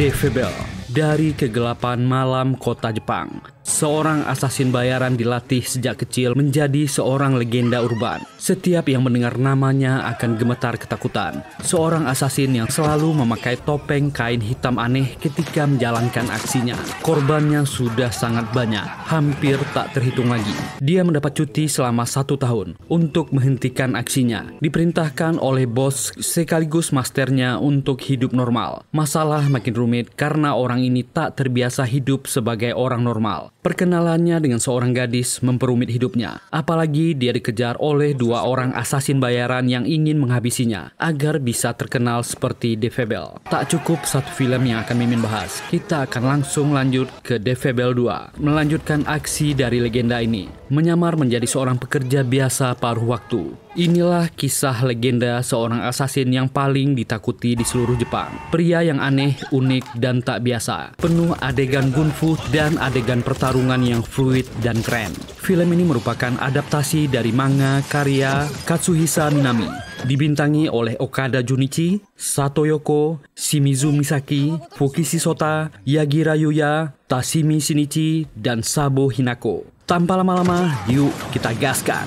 Defebel dari kegelapan malam kota Jepang Seorang asasin bayaran dilatih sejak kecil menjadi seorang legenda urban. Setiap yang mendengar namanya akan gemetar ketakutan. Seorang asasin yang selalu memakai topeng kain hitam aneh ketika menjalankan aksinya. Korbannya sudah sangat banyak, hampir tak terhitung lagi. Dia mendapat cuti selama satu tahun untuk menghentikan aksinya. Diperintahkan oleh bos sekaligus masternya untuk hidup normal. Masalah makin rumit karena orang ini tak terbiasa hidup sebagai orang normal. Perkenalannya dengan seorang gadis memperumit hidupnya, apalagi dia dikejar oleh dua orang asasin bayaran yang ingin menghabisinya agar bisa terkenal seperti Defebel. Tak cukup satu film yang akan Mimin bahas, kita akan langsung lanjut ke Defebel 2, melanjutkan aksi dari legenda ini menyamar menjadi seorang pekerja biasa paruh waktu. Inilah kisah legenda seorang assassin yang paling ditakuti di seluruh Jepang. Pria yang aneh, unik, dan tak biasa. Penuh adegan gunfu dan adegan pertarungan yang fluid dan keren. Film ini merupakan adaptasi dari manga karya Katsuhisa Minami. Dibintangi oleh Okada Junichi, Satoyoko, Shimizu Misaki, Fukishi Sota, Yagira Yuya, Tashimi Shinichi, dan Sabo Hinako. Tanpa lama-lama, yuk kita gaskan.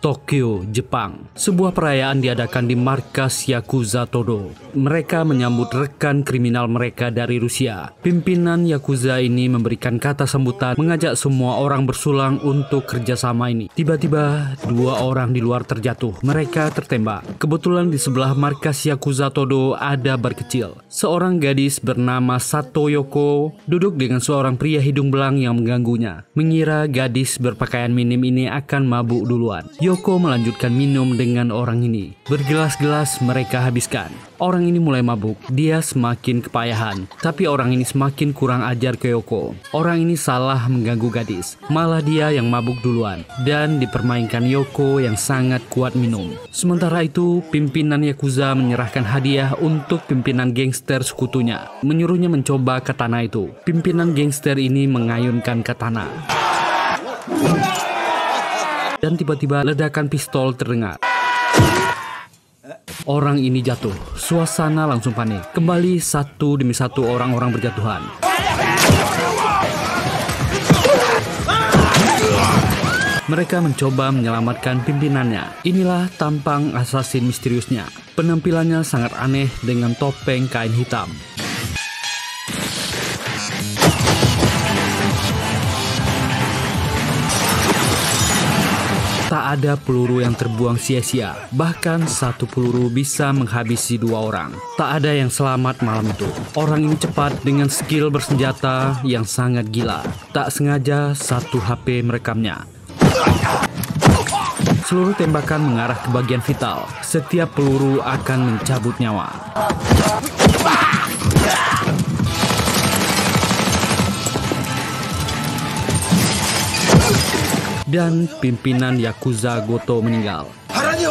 Tokyo, Jepang. Sebuah perayaan diadakan di markas Yakuza Todo. Mereka menyambut rekan kriminal mereka dari Rusia. Pimpinan Yakuza ini memberikan kata sambutan mengajak semua orang bersulang untuk kerjasama ini. Tiba-tiba, dua orang di luar terjatuh. Mereka tertembak. Kebetulan di sebelah markas Yakuza Todo ada bar kecil. Seorang gadis bernama Sato Yoko duduk dengan seorang pria hidung belang yang mengganggunya. Mengira gadis berpakaian minim ini akan mabuk duluan. Yoko melanjutkan minum dengan orang ini. Bergelas-gelas mereka habiskan. Orang ini mulai mabuk, dia semakin kepayahan. Tapi orang ini semakin kurang ajar ke Yoko. Orang ini salah mengganggu gadis, malah dia yang mabuk duluan. Dan dipermainkan Yoko yang sangat kuat minum. Sementara itu, pimpinan Yakuza menyerahkan hadiah untuk pimpinan gangster sekutunya. Menyuruhnya mencoba katana itu. Pimpinan gangster ini mengayunkan katana dan tiba-tiba ledakan pistol terdengar. Orang ini jatuh. Suasana langsung panik. Kembali satu demi satu orang-orang berjatuhan. Mereka mencoba menyelamatkan pimpinannya. Inilah tampang asasin misteriusnya. Penampilannya sangat aneh dengan topeng kain hitam. Tak ada peluru yang terbuang sia-sia, bahkan satu peluru bisa menghabisi dua orang. Tak ada yang selamat malam itu. Orang ini cepat dengan skill bersenjata yang sangat gila. Tak sengaja satu HP merekamnya. Seluruh tembakan mengarah ke bagian vital. Setiap peluru akan mencabut nyawa. dan pimpinan Yakuza Goto meninggal. Kan-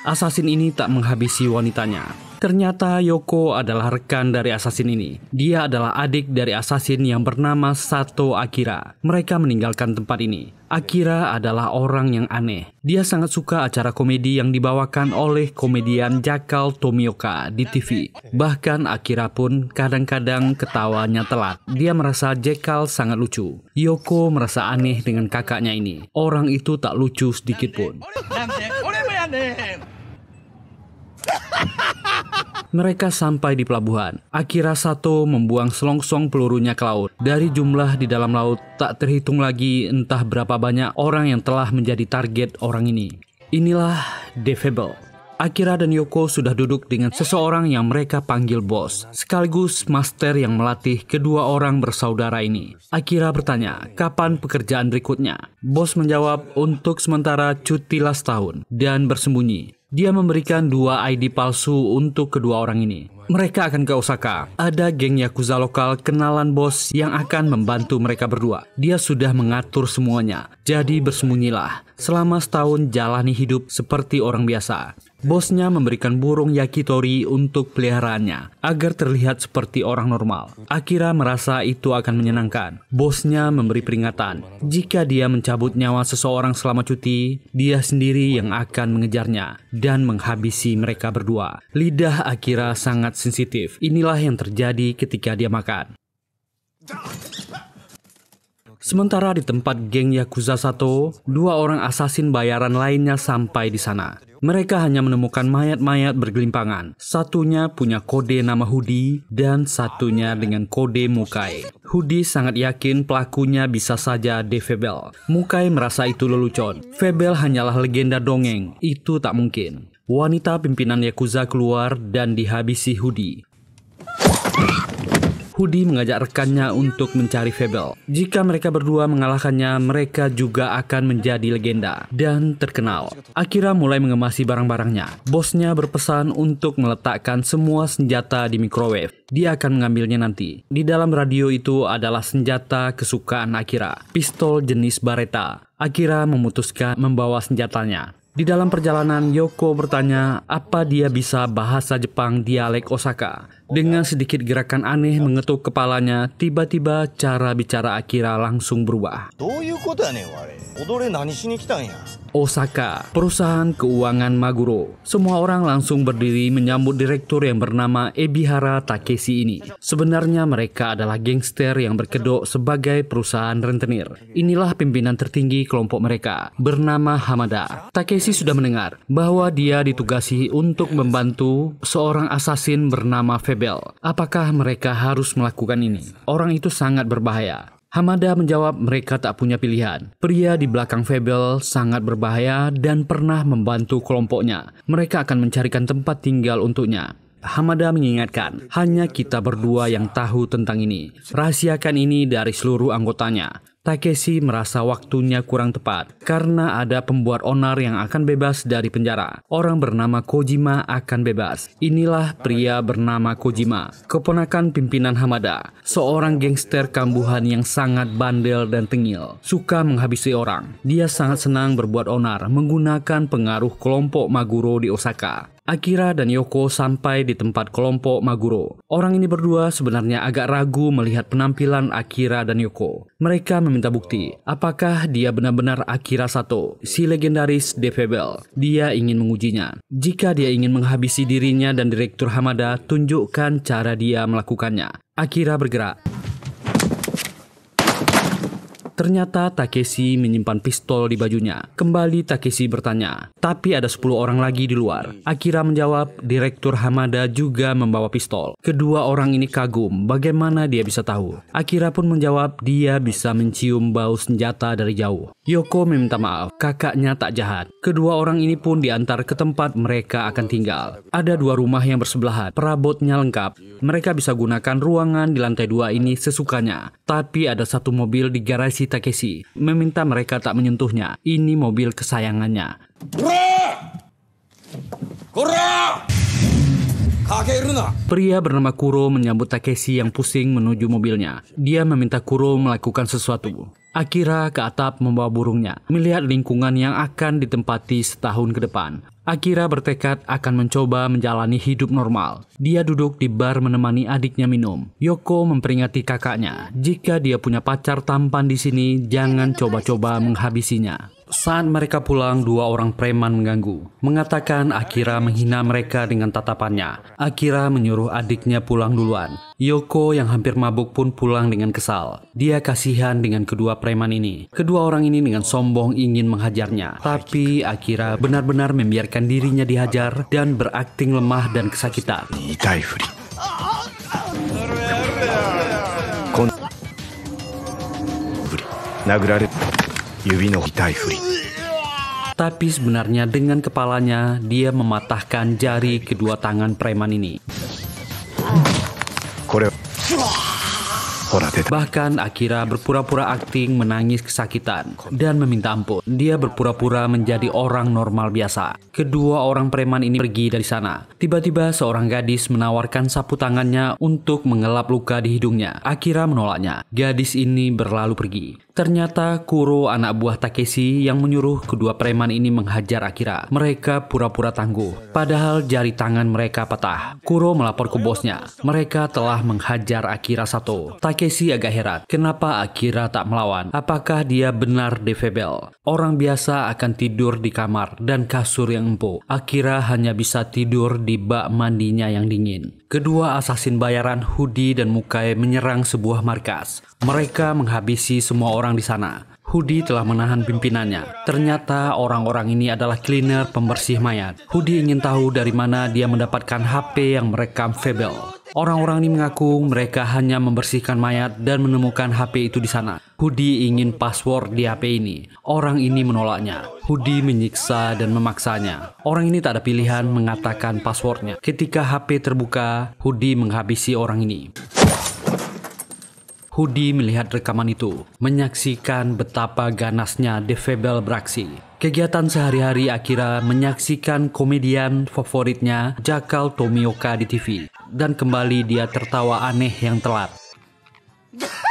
Asasin ini tak menghabisi wanitanya, Ternyata Yoko adalah rekan dari assassin ini. Dia adalah adik dari assassin yang bernama Sato Akira. Mereka meninggalkan tempat ini. Akira adalah orang yang aneh. Dia sangat suka acara komedi yang dibawakan oleh komedian Jakal Tomioka di TV. Bahkan Akira pun kadang-kadang ketawanya telat. Dia merasa Jakal sangat lucu. Yoko merasa aneh dengan kakaknya ini. Orang itu tak lucu sedikit pun. Mereka sampai di pelabuhan. Akira Sato membuang selongsong pelurunya ke laut. Dari jumlah di dalam laut, tak terhitung lagi entah berapa banyak orang yang telah menjadi target orang ini. Inilah The Akira dan Yoko sudah duduk dengan seseorang yang mereka panggil bos, sekaligus master yang melatih kedua orang bersaudara ini. Akira bertanya, kapan pekerjaan berikutnya? Bos menjawab, untuk sementara cutilah tahun dan bersembunyi. Dia memberikan dua ID palsu untuk kedua orang ini. Mereka akan ke Osaka. Ada geng Yakuza lokal kenalan bos yang akan membantu mereka berdua. Dia sudah mengatur semuanya. Jadi bersembunyilah. Selama setahun jalani hidup seperti orang biasa. Bosnya memberikan burung yakitori untuk peliharaannya agar terlihat seperti orang normal. Akira merasa itu akan menyenangkan. Bosnya memberi peringatan, jika dia mencabut nyawa seseorang selama cuti, dia sendiri yang akan mengejarnya dan menghabisi mereka berdua. Lidah Akira sangat sensitif. Inilah yang terjadi ketika dia makan. Sementara di tempat geng Yakuza Sato, dua orang asasin bayaran lainnya sampai di sana. Mereka hanya menemukan mayat-mayat bergelimpangan. Satunya punya kode nama Hudi dan satunya dengan kode Mukai. Hudi sangat yakin pelakunya bisa saja De Febel. Mukai merasa itu lelucon. Febel hanyalah legenda dongeng. Itu tak mungkin. Wanita pimpinan Yakuza keluar dan dihabisi Hudi. Hudi mengajak rekannya untuk mencari Fable. Jika mereka berdua mengalahkannya, mereka juga akan menjadi legenda dan terkenal. Akira mulai mengemasi barang-barangnya. Bosnya berpesan untuk meletakkan semua senjata di microwave. Dia akan mengambilnya nanti. Di dalam radio itu adalah senjata kesukaan Akira, pistol jenis Baretta. Akira memutuskan membawa senjatanya. Di dalam perjalanan, Yoko bertanya apa dia bisa bahasa Jepang dialek Osaka. Dengan sedikit gerakan aneh mengetuk kepalanya, tiba-tiba cara bicara Akira langsung berubah. Ya ya? Osaka, perusahaan keuangan Maguro. Semua orang langsung berdiri menyambut direktur yang bernama Ebihara Takeshi ini. Sebenarnya mereka adalah gangster yang berkedok sebagai perusahaan rentenir. Inilah pimpinan tertinggi kelompok mereka, bernama Hamada. Takeshi sudah mendengar bahwa dia ditugasi untuk membantu seorang asasin bernama Feb Apakah mereka harus melakukan ini? Orang itu sangat berbahaya. Hamada menjawab mereka tak punya pilihan. Pria di belakang Febel sangat berbahaya dan pernah membantu kelompoknya. Mereka akan mencarikan tempat tinggal untuknya. Hamada mengingatkan, hanya kita berdua yang tahu tentang ini. Rahasiakan ini dari seluruh anggotanya. Takeshi merasa waktunya kurang tepat karena ada pembuat onar yang akan bebas dari penjara. Orang bernama Kojima akan bebas. Inilah pria bernama Kojima, keponakan pimpinan Hamada, seorang gangster kambuhan yang sangat bandel dan tengil, suka menghabisi orang. Dia sangat senang berbuat onar menggunakan pengaruh kelompok Maguro di Osaka. Akira dan Yoko sampai di tempat kelompok Maguro. Orang ini berdua sebenarnya agak ragu melihat penampilan Akira dan Yoko. Mereka meminta bukti, apakah dia benar-benar Akira Sato, si legendaris Devil? Dia ingin mengujinya. Jika dia ingin menghabisi dirinya dan Direktur Hamada, tunjukkan cara dia melakukannya. Akira bergerak. Ternyata Takeshi menyimpan pistol di bajunya. Kembali Takeshi bertanya, tapi ada 10 orang lagi di luar. Akira menjawab, Direktur Hamada juga membawa pistol. Kedua orang ini kagum, bagaimana dia bisa tahu? Akira pun menjawab, dia bisa mencium bau senjata dari jauh. Yoko meminta maaf, kakaknya tak jahat. Kedua orang ini pun diantar ke tempat mereka akan tinggal. Ada dua rumah yang bersebelahan, perabotnya lengkap. Mereka bisa gunakan ruangan di lantai dua ini sesukanya. Tapi ada satu mobil di garasi Takeshi meminta mereka tak menyentuhnya. Ini mobil kesayangannya. Pria bernama Kuro menyambut Takeshi yang pusing menuju mobilnya. Dia meminta Kuro melakukan sesuatu. Akira ke atap membawa burungnya, melihat lingkungan yang akan ditempati setahun ke depan. Akira bertekad akan mencoba menjalani hidup normal. Dia duduk di bar menemani adiknya minum. Yoko memperingati kakaknya, jika dia punya pacar tampan di sini, jangan coba-coba menghabisinya. Saat mereka pulang, dua orang preman mengganggu, mengatakan Akira menghina mereka dengan tatapannya. Akira menyuruh adiknya pulang duluan. Yoko yang hampir mabuk pun pulang dengan kesal. Dia kasihan dengan kedua preman ini. Kedua orang ini dengan sombong ingin menghajarnya. Tapi Akira benar-benar membiarkan dirinya dihajar dan berakting lemah dan kesakitan. Tapi sebenarnya dengan kepalanya, dia mematahkan jari kedua tangan preman ini. Bahkan Akira berpura-pura akting menangis kesakitan dan meminta ampun. Dia berpura-pura menjadi orang normal biasa. Kedua orang preman ini pergi dari sana. Tiba-tiba seorang gadis menawarkan sapu tangannya untuk mengelap luka di hidungnya. Akira menolaknya. Gadis ini berlalu pergi. Ternyata Kuro anak buah Takeshi yang menyuruh kedua preman ini menghajar Akira. Mereka pura-pura tangguh. Padahal jari tangan mereka patah. Kuro melapor ke bosnya. Mereka telah menghajar Akira Sato. Takeshi agak heran. Kenapa Akira tak melawan? Apakah dia benar defebel? Orang biasa akan tidur di kamar dan kasur yang empuk. Akira hanya bisa tidur di bak mandinya yang dingin. Kedua asasin bayaran Hudi dan Mukai menyerang sebuah markas. Mereka menghabisi semua orang di sana. Hudi telah menahan pimpinannya. Ternyata orang-orang ini adalah cleaner pembersih mayat. Hudi ingin tahu dari mana dia mendapatkan HP yang merekam Febel. Orang-orang ini mengaku mereka hanya membersihkan mayat dan menemukan HP itu di sana. Hudi ingin password di HP ini. Orang ini menolaknya. Hudi menyiksa dan memaksanya. Orang ini tak ada pilihan mengatakan passwordnya. Ketika HP terbuka, Hudi menghabisi orang ini. Hudi melihat rekaman itu, menyaksikan betapa ganasnya Defebel beraksi. Kegiatan sehari-hari Akira menyaksikan komedian favoritnya Jakal Tomioka di TV dan kembali dia tertawa aneh yang telat.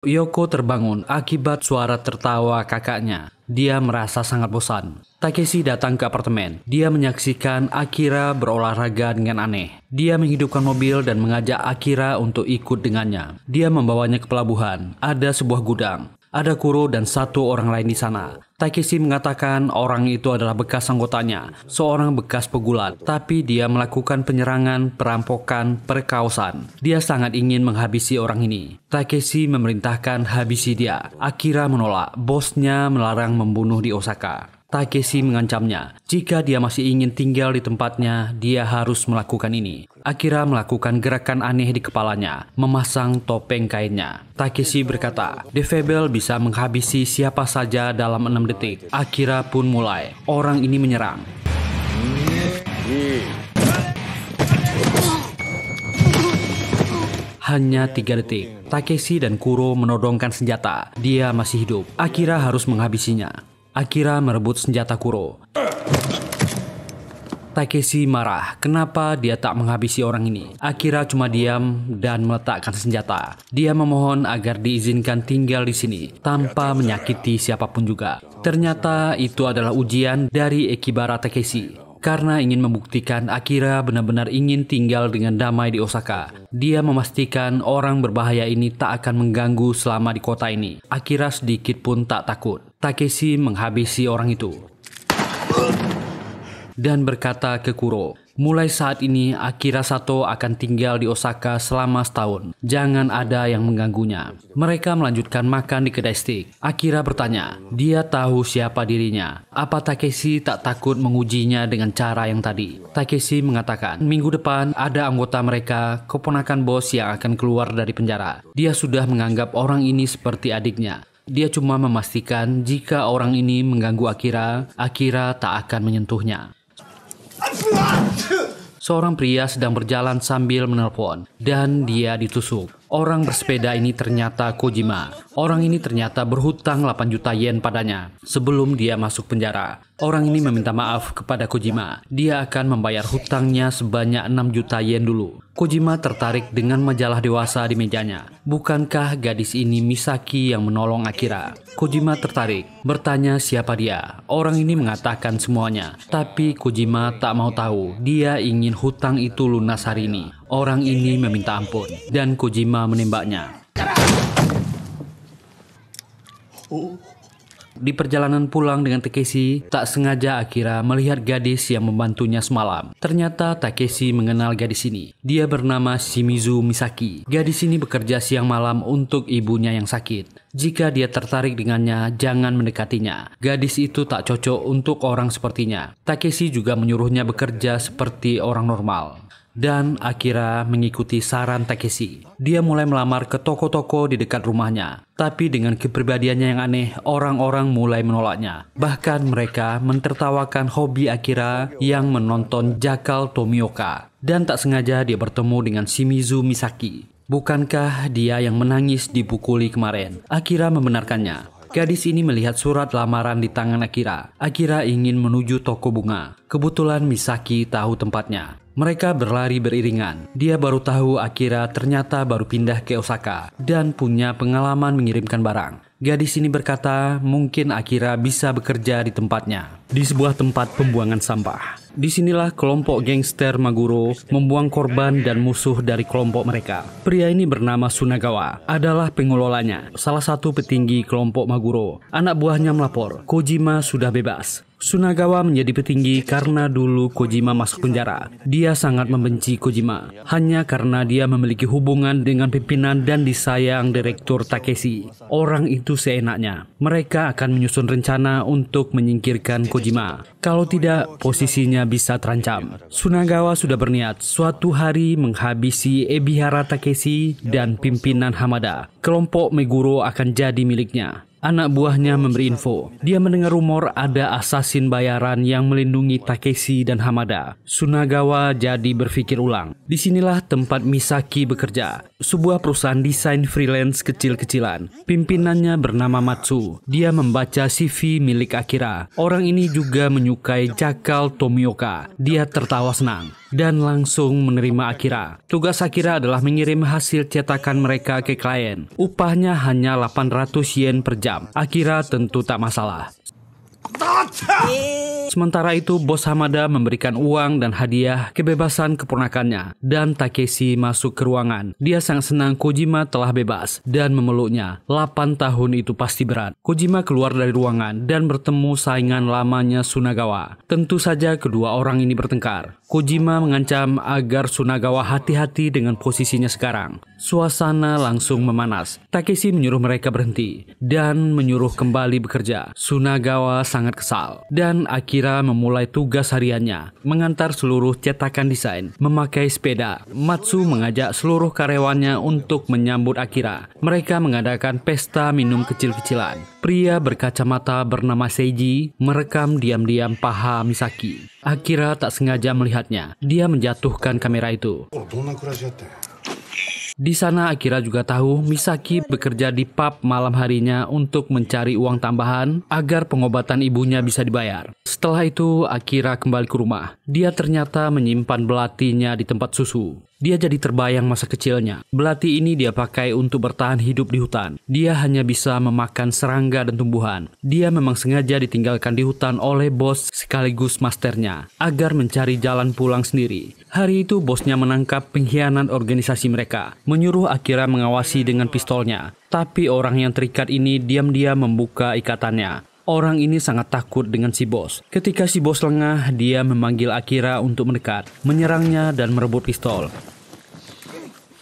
Yoko terbangun akibat suara tertawa kakaknya. Dia merasa sangat bosan. Takeshi datang ke apartemen. Dia menyaksikan Akira berolahraga dengan aneh. Dia menghidupkan mobil dan mengajak Akira untuk ikut dengannya. Dia membawanya ke pelabuhan. Ada sebuah gudang. Ada Kuro dan satu orang lain di sana. Takeshi mengatakan orang itu adalah bekas anggotanya, seorang bekas pegulat, tapi dia melakukan penyerangan, perampokan, perkaosan. Dia sangat ingin menghabisi orang ini. Takeshi memerintahkan habisi dia. Akira menolak, bosnya melarang membunuh di Osaka. Takeshi mengancamnya, jika dia masih ingin tinggal di tempatnya, dia harus melakukan ini. Akira melakukan gerakan aneh di kepalanya, memasang topeng kainnya. Takeshi berkata, Defable bisa menghabisi siapa saja dalam enam detik. Akira pun mulai. Orang ini menyerang. hanya tiga detik. Takeshi dan Kuro menodongkan senjata. Dia masih hidup. Akira harus menghabisinya. Akira merebut senjata Kuro. Takeshi marah, kenapa dia tak menghabisi orang ini? Akira cuma diam dan meletakkan senjata. Dia memohon agar diizinkan tinggal di sini tanpa menyakiti siapapun juga. Ternyata itu adalah ujian dari Ekibara Takeshi. Karena ingin membuktikan Akira benar-benar ingin tinggal dengan damai di Osaka, dia memastikan orang berbahaya ini tak akan mengganggu selama di kota ini. Akira sedikit pun tak takut. Takeshi menghabisi orang itu. Dan berkata ke Kuro, mulai saat ini Akira Sato akan tinggal di Osaka selama setahun. Jangan ada yang mengganggunya. Mereka melanjutkan makan di kedai steak. Akira bertanya, dia tahu siapa dirinya. Apa Takeshi tak takut mengujinya dengan cara yang tadi? Takeshi mengatakan, minggu depan ada anggota mereka, keponakan bos yang akan keluar dari penjara. Dia sudah menganggap orang ini seperti adiknya. Dia cuma memastikan jika orang ini mengganggu Akira, Akira tak akan menyentuhnya. Seorang pria sedang berjalan sambil menelpon, dan dia ditusuk. Orang bersepeda ini ternyata Kojima. Orang ini ternyata berhutang 8 juta yen padanya sebelum dia masuk penjara. Orang ini meminta maaf kepada Kojima. Dia akan membayar hutangnya sebanyak 6 juta yen dulu. Kojima tertarik dengan majalah dewasa di mejanya. Bukankah gadis ini Misaki yang menolong Akira? Kojima tertarik, bertanya siapa dia. Orang ini mengatakan semuanya, tapi Kojima tak mau tahu. Dia ingin hutang itu lunas hari ini. Orang ini meminta ampun, dan Kojima menembaknya. Oh. Di perjalanan pulang dengan Takeshi, tak sengaja Akira melihat gadis yang membantunya semalam. Ternyata Takeshi mengenal gadis ini. Dia bernama Shimizu Misaki. Gadis ini bekerja siang malam untuk ibunya yang sakit. Jika dia tertarik dengannya, jangan mendekatinya. Gadis itu tak cocok untuk orang sepertinya. Takeshi juga menyuruhnya bekerja seperti orang normal. Dan Akira mengikuti saran Takeshi. Dia mulai melamar ke toko-toko di dekat rumahnya. Tapi dengan kepribadiannya yang aneh, orang-orang mulai menolaknya. Bahkan mereka mentertawakan hobi Akira yang menonton Jakal Tomioka. Dan tak sengaja dia bertemu dengan Shimizu Misaki. Bukankah dia yang menangis dipukuli kemarin? Akira membenarkannya. Gadis ini melihat surat lamaran di tangan Akira. Akira ingin menuju toko bunga. Kebetulan Misaki tahu tempatnya. Mereka berlari beriringan. Dia baru tahu Akira ternyata baru pindah ke Osaka dan punya pengalaman mengirimkan barang. Gadis ini berkata, mungkin Akira bisa bekerja di tempatnya, di sebuah tempat pembuangan sampah. Disinilah kelompok gangster Maguro membuang korban dan musuh dari kelompok mereka. Pria ini bernama Sunagawa, adalah pengelolanya, salah satu petinggi kelompok Maguro. Anak buahnya melapor, Kojima sudah bebas. Sunagawa menjadi petinggi karena dulu Kojima masuk penjara. Dia sangat membenci Kojima, hanya karena dia memiliki hubungan dengan pimpinan dan disayang Direktur Takeshi. Orang itu seenaknya. Mereka akan menyusun rencana untuk menyingkirkan Kojima. Kalau tidak, posisinya bisa terancam. Sunagawa sudah berniat suatu hari menghabisi Ebihara Takeshi dan pimpinan Hamada. Kelompok Meguro akan jadi miliknya. Anak buahnya memberi info. Dia mendengar rumor ada asasin bayaran yang melindungi Takeshi dan Hamada. Sunagawa jadi berpikir ulang. Disinilah tempat Misaki bekerja, sebuah perusahaan desain freelance kecil-kecilan. Pimpinannya bernama Matsu. Dia membaca CV milik Akira. Orang ini juga menyuruh menyukai Jakal Tomioka. Dia tertawa senang dan langsung menerima Akira. Tugas Akira adalah mengirim hasil cetakan mereka ke klien. Upahnya hanya 800 yen per jam. Akira tentu tak masalah. Sementara itu, bos Hamada memberikan uang dan hadiah kebebasan keponakannya dan Takeshi masuk ke ruangan. Dia sangat senang Kojima telah bebas dan memeluknya. 8 tahun itu pasti berat. Kojima keluar dari ruangan dan bertemu saingan lamanya Sunagawa. Tentu saja kedua orang ini bertengkar. Kojima mengancam agar Sunagawa hati-hati dengan posisinya sekarang. Suasana langsung memanas. Takeshi menyuruh mereka berhenti dan menyuruh kembali bekerja. Sunagawa sangat kesal. Dan Akira memulai tugas hariannya, mengantar seluruh cetakan desain, memakai sepeda. Matsu mengajak seluruh karyawannya untuk menyambut Akira. Mereka mengadakan pesta minum kecil-kecilan. Pria berkacamata bernama Seiji merekam diam-diam paha Misaki. Akira tak sengaja melihatnya. Dia menjatuhkan kamera itu. Oh, di sana Akira juga tahu Misaki bekerja di pub malam harinya untuk mencari uang tambahan agar pengobatan ibunya bisa dibayar. Setelah itu Akira kembali ke rumah. Dia ternyata menyimpan belatinya di tempat susu. Dia jadi terbayang masa kecilnya. Belati ini dia pakai untuk bertahan hidup di hutan. Dia hanya bisa memakan serangga dan tumbuhan. Dia memang sengaja ditinggalkan di hutan oleh bos sekaligus masternya agar mencari jalan pulang sendiri. Hari itu bosnya menangkap pengkhianat organisasi mereka, menyuruh Akira mengawasi dengan pistolnya. Tapi orang yang terikat ini diam-diam membuka ikatannya Orang ini sangat takut dengan si bos. Ketika si bos lengah, dia memanggil Akira untuk mendekat, menyerangnya dan merebut pistol.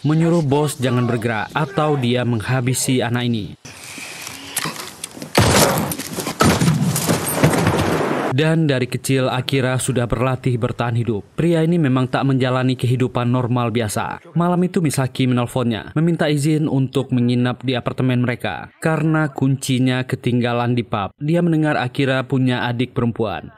Menyuruh bos jangan bergerak atau dia menghabisi anak ini. Dan dari kecil Akira sudah berlatih bertahan hidup. Pria ini memang tak menjalani kehidupan normal biasa. Malam itu Misaki menelponnya, meminta izin untuk menginap di apartemen mereka. Karena kuncinya ketinggalan di pub, dia mendengar Akira punya adik perempuan.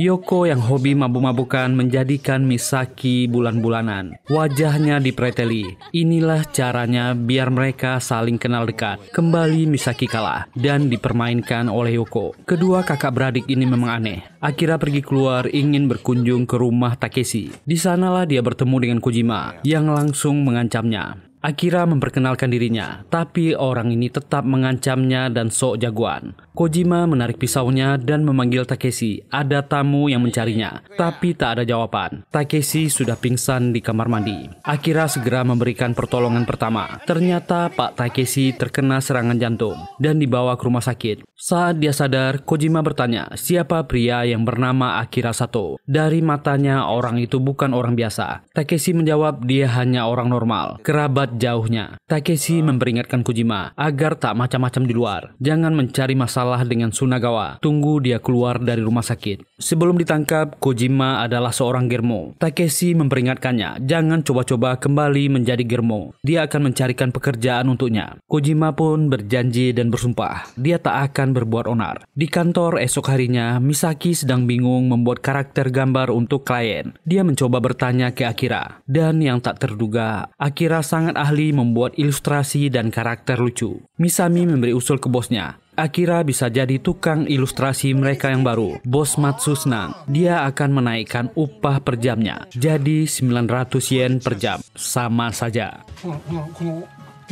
Yoko yang hobi mabuk-mabukan menjadikan Misaki bulan-bulanan. Wajahnya dipreteli. Inilah caranya biar mereka saling kenal dekat. Kembali Misaki kalah dan dipermainkan oleh Yoko. Kedua kakak beradik ini memang aneh. Akira pergi keluar ingin berkunjung ke rumah Takeshi. Di sanalah dia bertemu dengan Kojima yang langsung mengancamnya. Akira memperkenalkan dirinya, tapi orang ini tetap mengancamnya dan sok jagoan. Kojima menarik pisaunya dan memanggil Takeshi. Ada tamu yang mencarinya, tapi tak ada jawaban. Takeshi sudah pingsan di kamar mandi. Akira segera memberikan pertolongan pertama. Ternyata Pak Takeshi terkena serangan jantung dan dibawa ke rumah sakit. Saat dia sadar, Kojima bertanya siapa pria yang bernama Akira Sato. Dari matanya orang itu bukan orang biasa. Takeshi menjawab dia hanya orang normal, kerabat jauhnya. Takeshi memperingatkan Kojima agar tak macam-macam di luar. Jangan mencari masalah bermasalah dengan Sunagawa. Tunggu dia keluar dari rumah sakit. Sebelum ditangkap, Kojima adalah seorang germo. Takeshi memperingatkannya, jangan coba-coba kembali menjadi germo. Dia akan mencarikan pekerjaan untuknya. Kojima pun berjanji dan bersumpah, dia tak akan berbuat onar. Di kantor esok harinya, Misaki sedang bingung membuat karakter gambar untuk klien. Dia mencoba bertanya ke Akira. Dan yang tak terduga, Akira sangat ahli membuat ilustrasi dan karakter lucu. Misami memberi usul ke bosnya, Akira bisa jadi tukang ilustrasi mereka yang baru, Bos senang. Dia akan menaikkan upah per jamnya, jadi 900 yen per jam. Sama saja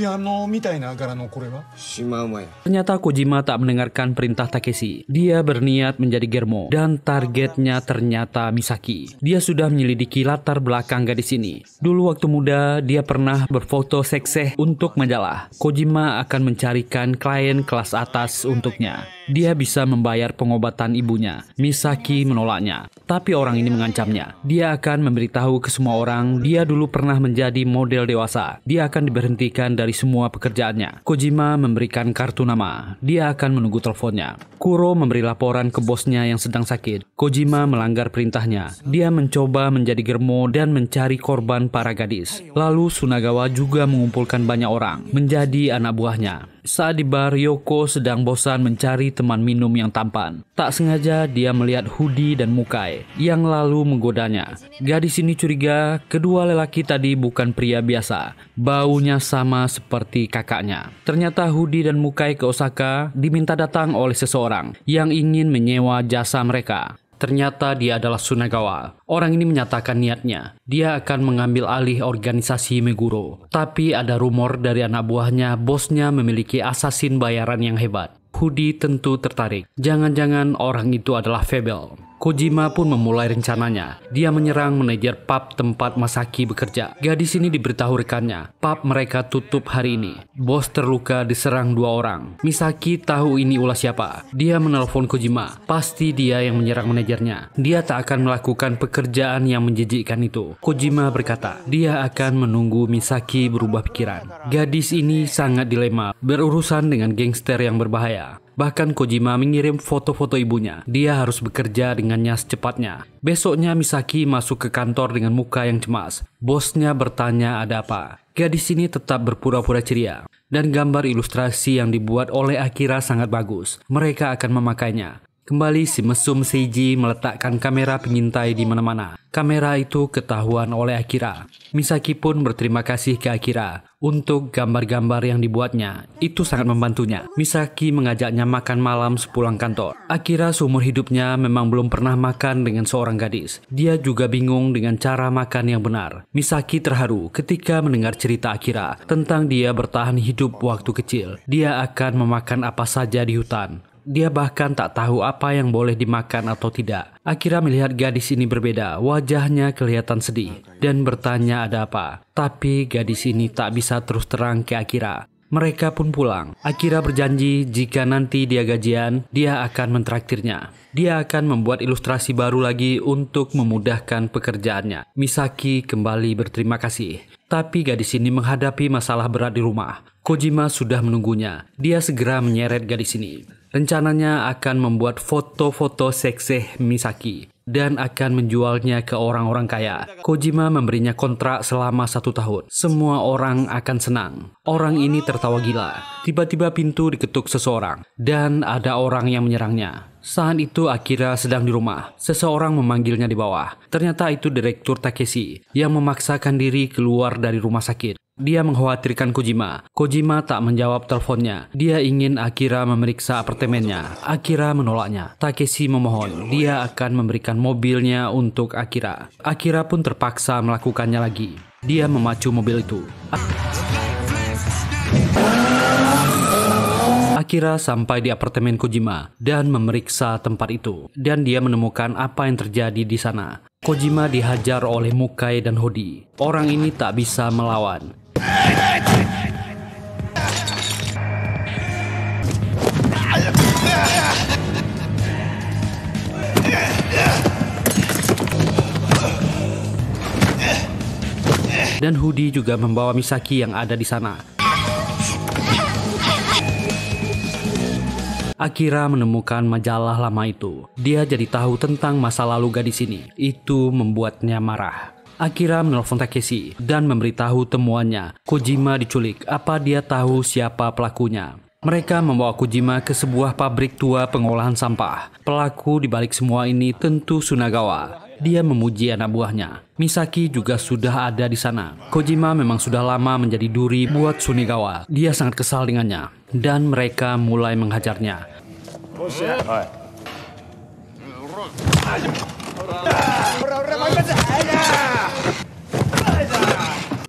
piano Ternyata Kojima tak mendengarkan perintah Takeshi. Dia berniat menjadi germo dan targetnya ternyata Misaki. Dia sudah menyelidiki latar belakang gadis ini. Dulu waktu muda dia pernah berfoto sekseh untuk majalah. Kojima akan mencarikan klien kelas atas untuknya. Dia bisa membayar pengobatan ibunya. Misaki menolaknya, tapi orang ini mengancamnya. Dia akan memberitahu ke semua orang dia dulu pernah menjadi model dewasa. Dia akan diberhentikan dari dari semua pekerjaannya. Kojima memberikan kartu nama. Dia akan menunggu teleponnya. Kuro memberi laporan ke bosnya yang sedang sakit. Kojima melanggar perintahnya. Dia mencoba menjadi germo dan mencari korban para gadis. Lalu Sunagawa juga mengumpulkan banyak orang, menjadi anak buahnya. Saat di bar, Yoko sedang bosan mencari teman minum yang tampan. Tak sengaja dia melihat Hudi dan Mukai yang lalu menggodanya. Gadis ini curiga kedua lelaki tadi bukan pria biasa. Baunya sama seperti kakaknya. Ternyata Hudi dan Mukai ke Osaka diminta datang oleh seseorang yang ingin menyewa jasa mereka. Ternyata dia adalah Sunagawa. Orang ini menyatakan niatnya. Dia akan mengambil alih organisasi Meguro. Tapi ada rumor dari anak buahnya, bosnya memiliki asasin bayaran yang hebat. Hudi tentu tertarik. Jangan-jangan orang itu adalah Febel. Kojima pun memulai rencananya. Dia menyerang manajer pub tempat Masaki bekerja. Gadis ini diberitahu rekannya, pub mereka tutup hari ini. Bos terluka diserang dua orang. Misaki tahu ini ulah siapa. Dia menelpon Kojima. Pasti dia yang menyerang manajernya. Dia tak akan melakukan pekerjaan yang menjijikkan itu. Kojima berkata, dia akan menunggu Misaki berubah pikiran. Gadis ini sangat dilema, berurusan dengan gangster yang berbahaya. Bahkan Kojima mengirim foto-foto ibunya. Dia harus bekerja dengannya secepatnya. Besoknya Misaki masuk ke kantor dengan muka yang cemas. Bosnya bertanya ada apa. Gadis ini tetap berpura-pura ceria. Dan gambar ilustrasi yang dibuat oleh Akira sangat bagus. Mereka akan memakainya. Kembali si mesum Seiji meletakkan kamera pengintai di mana-mana. Kamera itu ketahuan oleh Akira. Misaki pun berterima kasih ke Akira untuk gambar-gambar yang dibuatnya. Itu sangat membantunya. Misaki mengajaknya makan malam sepulang kantor. Akira seumur hidupnya memang belum pernah makan dengan seorang gadis. Dia juga bingung dengan cara makan yang benar. Misaki terharu ketika mendengar cerita Akira tentang dia bertahan hidup waktu kecil. Dia akan memakan apa saja di hutan. Dia bahkan tak tahu apa yang boleh dimakan atau tidak. Akira melihat gadis ini berbeda, wajahnya kelihatan sedih, dan bertanya ada apa. Tapi gadis ini tak bisa terus terang ke Akira. Mereka pun pulang. Akira berjanji jika nanti dia gajian, dia akan mentraktirnya. Dia akan membuat ilustrasi baru lagi untuk memudahkan pekerjaannya. Misaki kembali berterima kasih. Tapi gadis ini menghadapi masalah berat di rumah. Kojima sudah menunggunya. Dia segera menyeret gadis ini rencananya akan membuat foto-foto seksi Misaki dan akan menjualnya ke orang-orang kaya. Kojima memberinya kontrak selama satu tahun. Semua orang akan senang. Orang ini tertawa gila. Tiba-tiba pintu diketuk seseorang, dan ada orang yang menyerangnya. Saat itu Akira sedang di rumah. Seseorang memanggilnya di bawah. Ternyata itu Direktur Takeshi yang memaksakan diri keluar dari rumah sakit. Dia mengkhawatirkan Kojima. Kojima tak menjawab teleponnya. Dia ingin Akira memeriksa apartemennya. Akira menolaknya. Takeshi memohon. Dia akan memberikan mobilnya untuk Akira. Akira pun terpaksa melakukannya lagi. Dia memacu mobil itu. Akira sampai di apartemen Kojima dan memeriksa tempat itu. Dan dia menemukan apa yang terjadi di sana. Kojima dihajar oleh Mukai dan Hodi. Orang ini tak bisa melawan. Dan Hudi juga membawa Misaki yang ada di sana. Akira menemukan majalah lama itu. Dia jadi tahu tentang masa lalu gadis ini. Itu membuatnya marah. Akira menelpon Takeshi dan memberitahu temuannya. Kojima diculik, apa dia tahu siapa pelakunya? Mereka membawa Kojima ke sebuah pabrik tua pengolahan sampah. Pelaku dibalik semua ini tentu Sunagawa. Dia memuji anak buahnya. Misaki juga sudah ada di sana. Kojima memang sudah lama menjadi duri buat Sunigawa. Dia sangat kesal dengannya. Dan mereka mulai menghajarnya. Oh,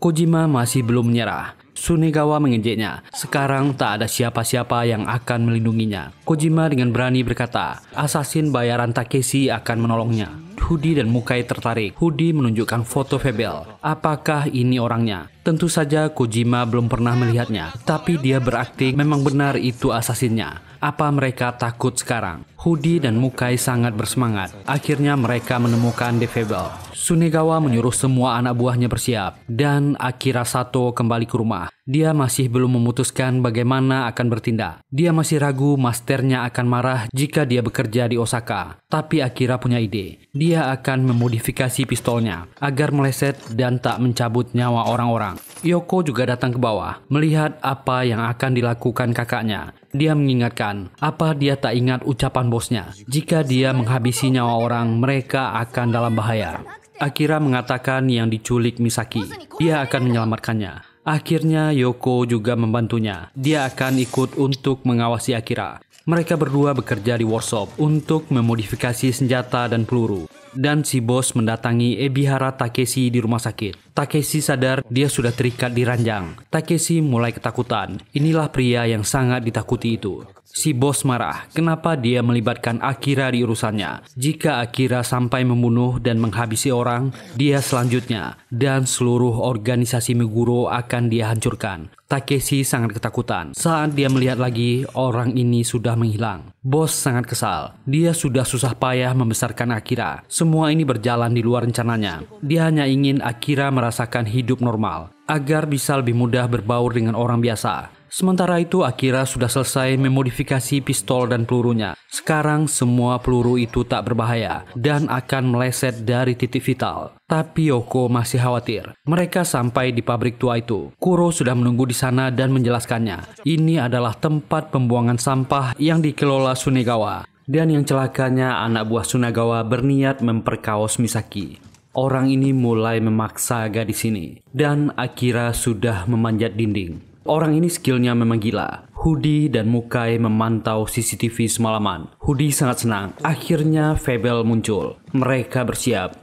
Kojima masih belum menyerah. Sunegawa mengejeknya. Sekarang tak ada siapa-siapa yang akan melindunginya. Kojima dengan berani berkata, "Asasin bayaran Takeshi akan menolongnya." Hudi dan Mukai tertarik. Hudi menunjukkan foto Febel. Apakah ini orangnya? Tentu saja Kojima belum pernah melihatnya, tapi dia berakting memang benar itu asasinnya. Apa mereka takut sekarang? Hudi dan Mukai sangat bersemangat. Akhirnya mereka menemukan Defable. Sunegawa menyuruh semua anak buahnya bersiap, dan Akira Sato kembali ke rumah. Dia masih belum memutuskan bagaimana akan bertindak. Dia masih ragu masternya akan marah jika dia bekerja di Osaka. Tapi Akira punya ide. Dia akan memodifikasi pistolnya agar meleset dan tak mencabut nyawa orang-orang. Yoko juga datang ke bawah, melihat apa yang akan dilakukan kakaknya. Dia mengingatkan apa dia tak ingat ucapan bosnya. Jika dia menghabisi nyawa orang, mereka akan dalam bahaya. Akira mengatakan yang diculik Misaki. Dia akan menyelamatkannya. Akhirnya Yoko juga membantunya. Dia akan ikut untuk mengawasi Akira. Mereka berdua bekerja di workshop untuk memodifikasi senjata dan peluru. Dan si bos mendatangi Ebihara Takeshi di rumah sakit. Takeshi sadar dia sudah terikat di ranjang. Takeshi mulai ketakutan. Inilah pria yang sangat ditakuti itu. Si bos marah, kenapa dia melibatkan Akira di urusannya? Jika Akira sampai membunuh dan menghabisi orang, dia selanjutnya dan seluruh organisasi Meguro akan dihancurkan. Takeshi sangat ketakutan saat dia melihat lagi orang ini sudah menghilang. Bos sangat kesal. Dia sudah susah payah membesarkan Akira. Semua ini berjalan di luar rencananya. Dia hanya ingin Akira merasakan hidup normal agar bisa lebih mudah berbaur dengan orang biasa. Sementara itu Akira sudah selesai memodifikasi pistol dan pelurunya. Sekarang semua peluru itu tak berbahaya dan akan meleset dari titik vital. Tapi Yoko masih khawatir. Mereka sampai di pabrik tua itu. Kuro sudah menunggu di sana dan menjelaskannya. Ini adalah tempat pembuangan sampah yang dikelola Sunegawa. Dan yang celakanya anak buah Sunagawa berniat memperkaos Misaki. Orang ini mulai memaksa gadis ini. Dan Akira sudah memanjat dinding. Orang ini skillnya memang gila. Hudi dan Mukai memantau CCTV semalaman. Hudi sangat senang. Akhirnya Febel muncul. Mereka bersiap.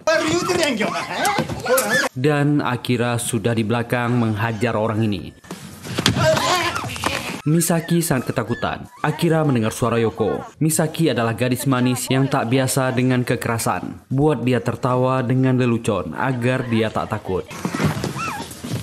Dan Akira sudah di belakang menghajar orang ini. Misaki sangat ketakutan. Akira mendengar suara Yoko. Misaki adalah gadis manis yang tak biasa dengan kekerasan. Buat dia tertawa dengan lelucon agar dia tak takut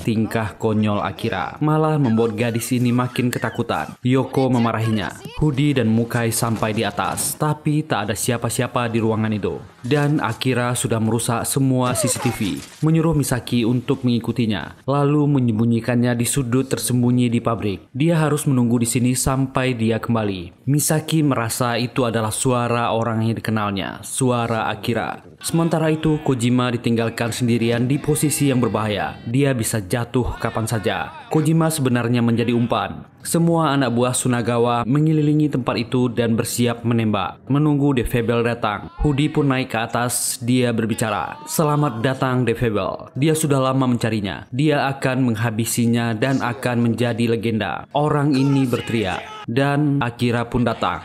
tingkah konyol Akira malah membuat gadis ini makin ketakutan. Yoko memarahinya. Hudi dan Mukai sampai di atas, tapi tak ada siapa-siapa di ruangan itu dan Akira sudah merusak semua CCTV, menyuruh Misaki untuk mengikutinya, lalu menyembunyikannya di sudut tersembunyi di pabrik. Dia harus menunggu di sini sampai dia kembali. Misaki merasa itu adalah suara orang yang dikenalnya, suara Akira. Sementara itu, Kojima ditinggalkan sendirian di posisi yang berbahaya. Dia bisa jatuh kapan saja. Kojima sebenarnya menjadi umpan. Semua anak buah Sunagawa mengelilingi tempat itu dan bersiap menembak, menunggu Defable datang. Hudi pun naik ke atas, dia berbicara. Selamat datang Defable, dia sudah lama mencarinya. Dia akan menghabisinya dan akan menjadi legenda. Orang ini berteriak, dan Akira pun datang.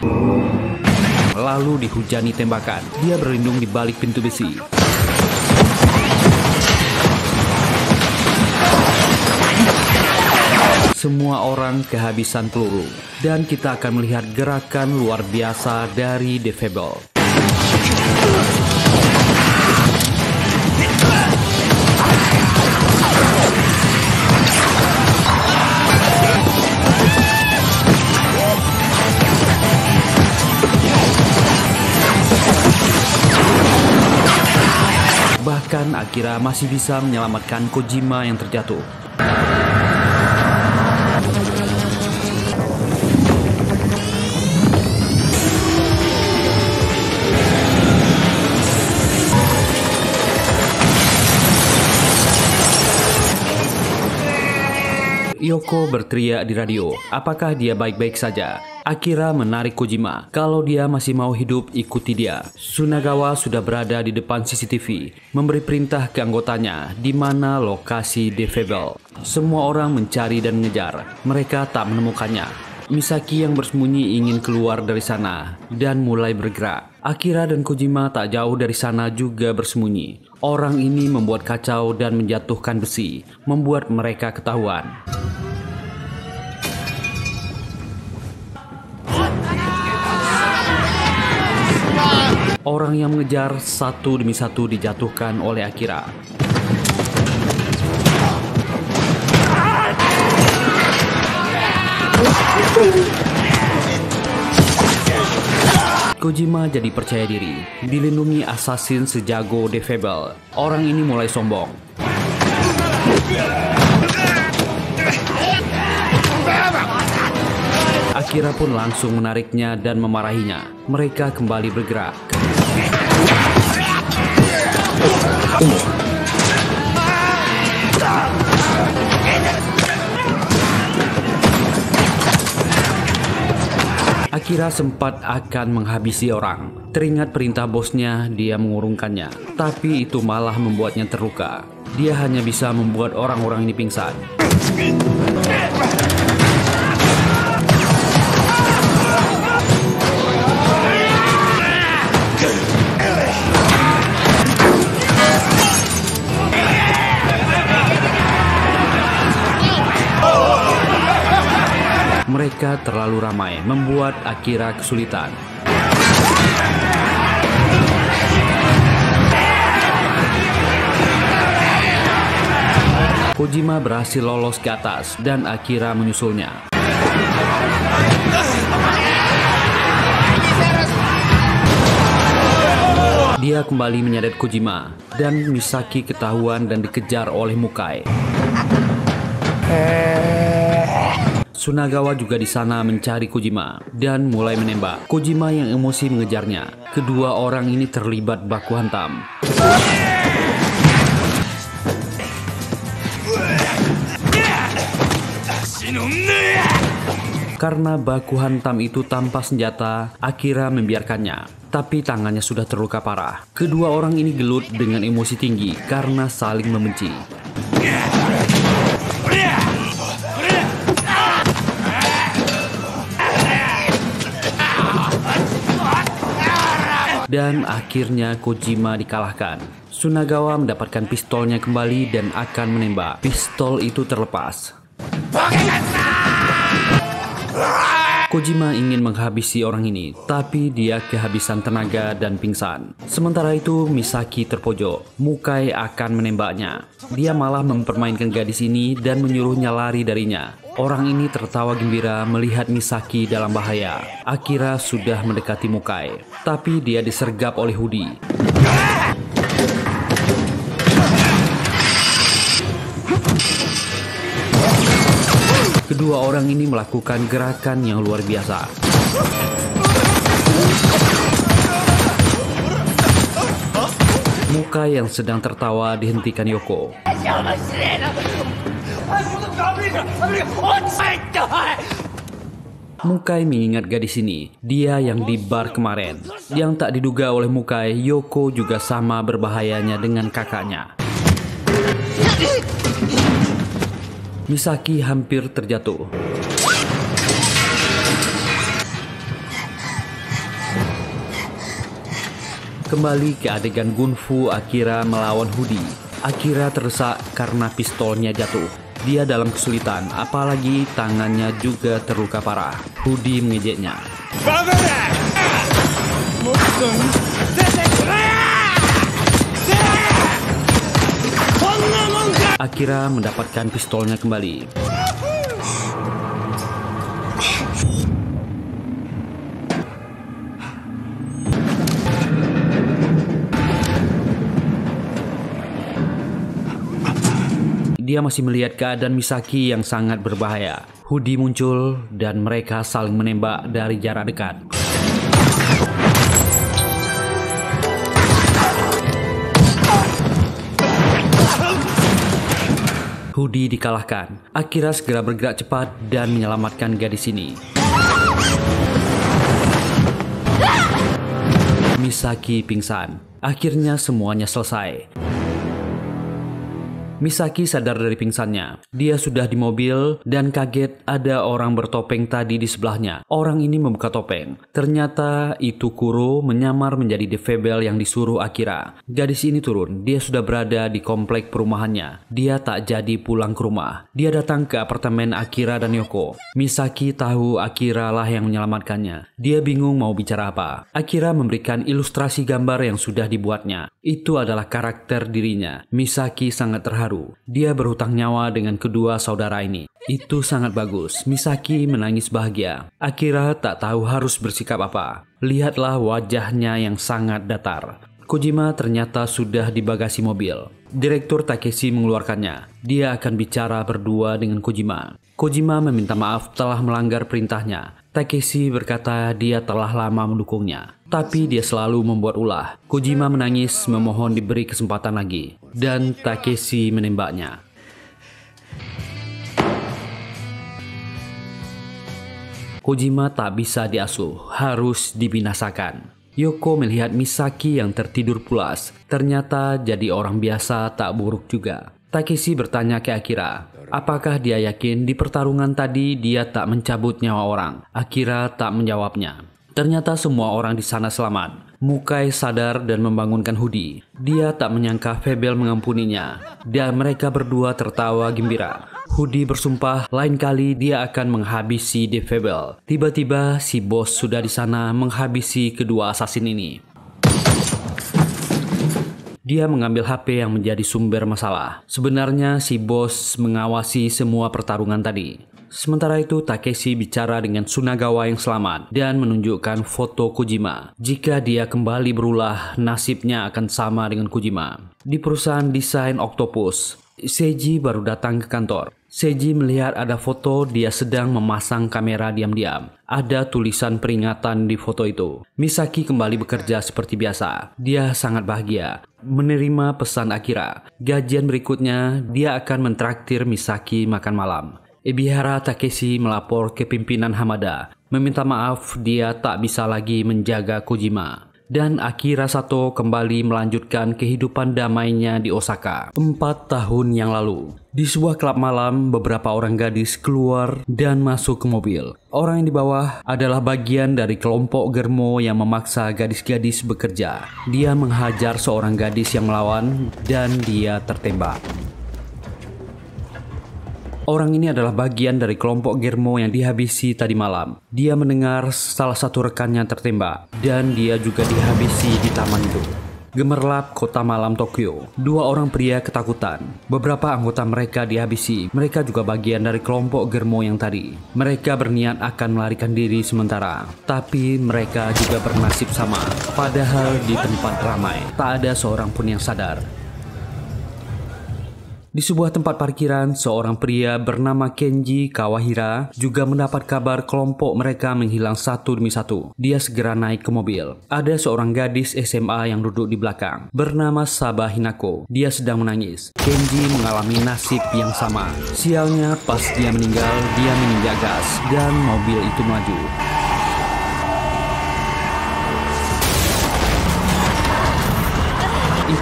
Lalu dihujani tembakan, dia berlindung di balik pintu besi. semua orang kehabisan peluru dan kita akan melihat gerakan luar biasa dari The Bahkan Akira masih bisa menyelamatkan Kojima yang terjatuh. Yoko berteriak di radio, apakah dia baik-baik saja? Akira menarik Kojima. Kalau dia masih mau hidup, ikuti dia. Sunagawa sudah berada di depan CCTV, memberi perintah ke anggotanya di mana lokasi Defable. Semua orang mencari dan mengejar. Mereka tak menemukannya. Misaki yang bersembunyi ingin keluar dari sana dan mulai bergerak. Akira dan Kojima tak jauh dari sana juga bersembunyi. Orang ini membuat kacau dan menjatuhkan besi, membuat mereka ketahuan. Orang yang mengejar satu demi satu dijatuhkan oleh Akira. Kojima jadi percaya diri, dilindungi asasin sejago Defable. Orang ini mulai sombong. Akira pun langsung menariknya dan memarahinya. Mereka kembali bergerak. Oh. Akira sempat akan menghabisi orang. Teringat perintah bosnya, dia mengurungkannya. Tapi itu malah membuatnya terluka. Dia hanya bisa membuat orang-orang ini pingsan. mereka terlalu ramai membuat Akira kesulitan. Kojima berhasil lolos ke atas dan Akira menyusulnya. Dia kembali menyadap Kojima dan Misaki ketahuan dan dikejar oleh Mukai. Eh, Sunagawa juga di sana mencari Kojima dan mulai menembak. Kojima yang emosi mengejarnya. Kedua orang ini terlibat baku hantam. Karena baku hantam itu tanpa senjata, Akira membiarkannya tapi tangannya sudah terluka parah. Kedua orang ini gelut dengan emosi tinggi karena saling membenci. Dan akhirnya Kojima dikalahkan. Sunagawa mendapatkan pistolnya kembali dan akan menembak. Pistol itu terlepas. Kojima ingin menghabisi orang ini, tapi dia kehabisan tenaga dan pingsan. Sementara itu, Misaki terpojok. Mukai akan menembaknya. Dia malah mempermainkan gadis ini dan menyuruhnya lari darinya. Orang ini tertawa gembira melihat Misaki dalam bahaya. Akira sudah mendekati Mukai, tapi dia disergap oleh Hudi. Kedua orang ini melakukan gerakan yang luar biasa. Muka yang sedang tertawa dihentikan Yoko. Mukai mengingat gadis ini, dia yang di bar kemarin. Yang tak diduga oleh Mukai, Yoko juga sama berbahayanya dengan kakaknya. Misaki hampir terjatuh. Kembali ke adegan Gunfu Akira melawan Hudi. Akira tersak karena pistolnya jatuh. Dia dalam kesulitan, apalagi tangannya juga terluka parah. Hudi mengejeknya. Akira mendapatkan pistolnya kembali. dia masih melihat keadaan Misaki yang sangat berbahaya. Hudi muncul dan mereka saling menembak dari jarak dekat. Hudi dikalahkan. Akira segera bergerak cepat dan menyelamatkan gadis ini. Misaki pingsan. Akhirnya semuanya selesai. Misaki sadar dari pingsannya. Dia sudah di mobil dan kaget ada orang bertopeng tadi di sebelahnya. Orang ini membuka topeng. Ternyata itu Kuro menyamar menjadi Defable yang disuruh Akira. Gadis ini turun. Dia sudah berada di komplek perumahannya. Dia tak jadi pulang ke rumah. Dia datang ke apartemen Akira dan Yoko. Misaki tahu Akira lah yang menyelamatkannya. Dia bingung mau bicara apa. Akira memberikan ilustrasi gambar yang sudah dibuatnya. Itu adalah karakter dirinya. Misaki sangat terharu baru. Dia berhutang nyawa dengan kedua saudara ini. Itu sangat bagus. Misaki menangis bahagia. Akira tak tahu harus bersikap apa. Lihatlah wajahnya yang sangat datar. Kojima ternyata sudah di bagasi mobil. Direktur Takeshi mengeluarkannya. Dia akan bicara berdua dengan Kojima. Kojima meminta maaf telah melanggar perintahnya Takeshi berkata dia telah lama mendukungnya, tapi dia selalu membuat ulah. Kojima menangis memohon diberi kesempatan lagi, dan Takeshi menembaknya. Kojima tak bisa diasuh, harus dibinasakan. Yoko melihat Misaki yang tertidur pulas, ternyata jadi orang biasa tak buruk juga. Takeshi bertanya ke Akira, Apakah dia yakin di pertarungan tadi dia tak mencabut nyawa orang? Akira tak menjawabnya. Ternyata semua orang di sana selamat. Mukai sadar dan membangunkan Hudi. Dia tak menyangka Febel mengampuninya. Dan mereka berdua tertawa gembira. Hudi bersumpah lain kali dia akan menghabisi De Febel. Tiba-tiba si bos sudah di sana menghabisi kedua asasin ini. Dia mengambil HP yang menjadi sumber masalah. Sebenarnya si bos mengawasi semua pertarungan tadi. Sementara itu, Takeshi bicara dengan Sunagawa yang selamat dan menunjukkan foto Kojima. Jika dia kembali berulah, nasibnya akan sama dengan Kojima. Di perusahaan desain Octopus, Seiji baru datang ke kantor. Seji melihat ada foto dia sedang memasang kamera diam-diam. Ada tulisan peringatan di foto itu. Misaki kembali bekerja seperti biasa. Dia sangat bahagia menerima pesan Akira. Gajian berikutnya, dia akan mentraktir Misaki makan malam. Ibihara Takeshi melapor ke pimpinan Hamada, meminta maaf dia tak bisa lagi menjaga Kojima dan Akira Sato kembali melanjutkan kehidupan damainya di Osaka empat tahun yang lalu. Di sebuah klub malam, beberapa orang gadis keluar dan masuk ke mobil. Orang yang di bawah adalah bagian dari kelompok germo yang memaksa gadis-gadis bekerja. Dia menghajar seorang gadis yang melawan dan dia tertembak. Orang ini adalah bagian dari kelompok Germo yang dihabisi tadi malam. Dia mendengar salah satu rekannya tertembak dan dia juga dihabisi di taman itu. Gemerlap kota malam Tokyo. Dua orang pria ketakutan. Beberapa anggota mereka dihabisi. Mereka juga bagian dari kelompok germo yang tadi. Mereka berniat akan melarikan diri sementara. Tapi mereka juga bernasib sama. Padahal di tempat ramai, tak ada seorang pun yang sadar di sebuah tempat parkiran, seorang pria bernama Kenji Kawahira juga mendapat kabar kelompok mereka menghilang satu demi satu. Dia segera naik ke mobil. Ada seorang gadis SMA yang duduk di belakang, bernama Sabahinako. Hinako. Dia sedang menangis. Kenji mengalami nasib yang sama. Sialnya, pas dia meninggal, dia meninjak gas dan mobil itu maju.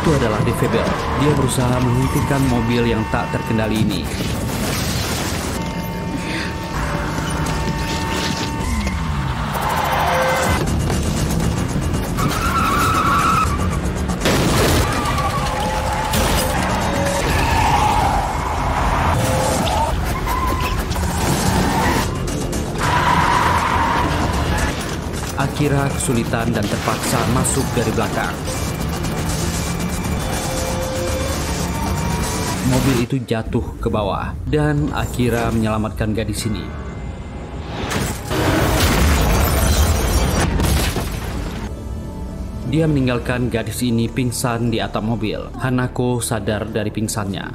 itu adalah Defebel. Dia berusaha menghentikan mobil yang tak terkendali ini. Akira kesulitan dan terpaksa masuk dari belakang. mobil itu jatuh ke bawah dan Akira menyelamatkan gadis ini. Dia meninggalkan gadis ini pingsan di atap mobil. Hanako sadar dari pingsannya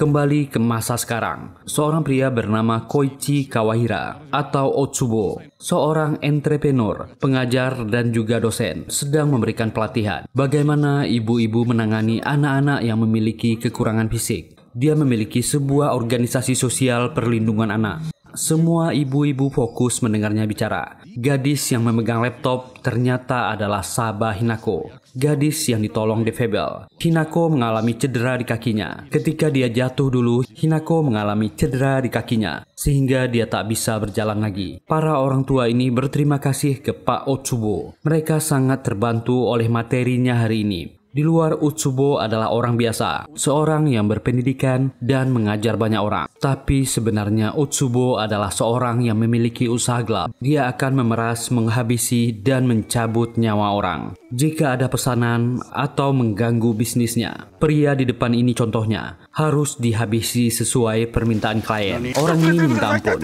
kembali ke masa sekarang. Seorang pria bernama Koichi Kawahira atau Otsubo, seorang entrepreneur, pengajar dan juga dosen, sedang memberikan pelatihan bagaimana ibu-ibu menangani anak-anak yang memiliki kekurangan fisik. Dia memiliki sebuah organisasi sosial perlindungan anak. Semua ibu-ibu fokus mendengarnya bicara. Gadis yang memegang laptop ternyata adalah Sabahinako Hinako, gadis yang ditolong Defable. Hinako mengalami cedera di kakinya. Ketika dia jatuh dulu, Hinako mengalami cedera di kakinya, sehingga dia tak bisa berjalan lagi. Para orang tua ini berterima kasih ke Pak Otsubo. Mereka sangat terbantu oleh materinya hari ini. Di luar Utsubo adalah orang biasa, seorang yang berpendidikan dan mengajar banyak orang. Tapi sebenarnya Utsubo adalah seorang yang memiliki usaha gelap. Dia akan memeras, menghabisi, dan mencabut nyawa orang. Jika ada pesanan atau mengganggu bisnisnya, pria di depan ini contohnya, harus dihabisi sesuai permintaan klien. Orang ini minta ampun.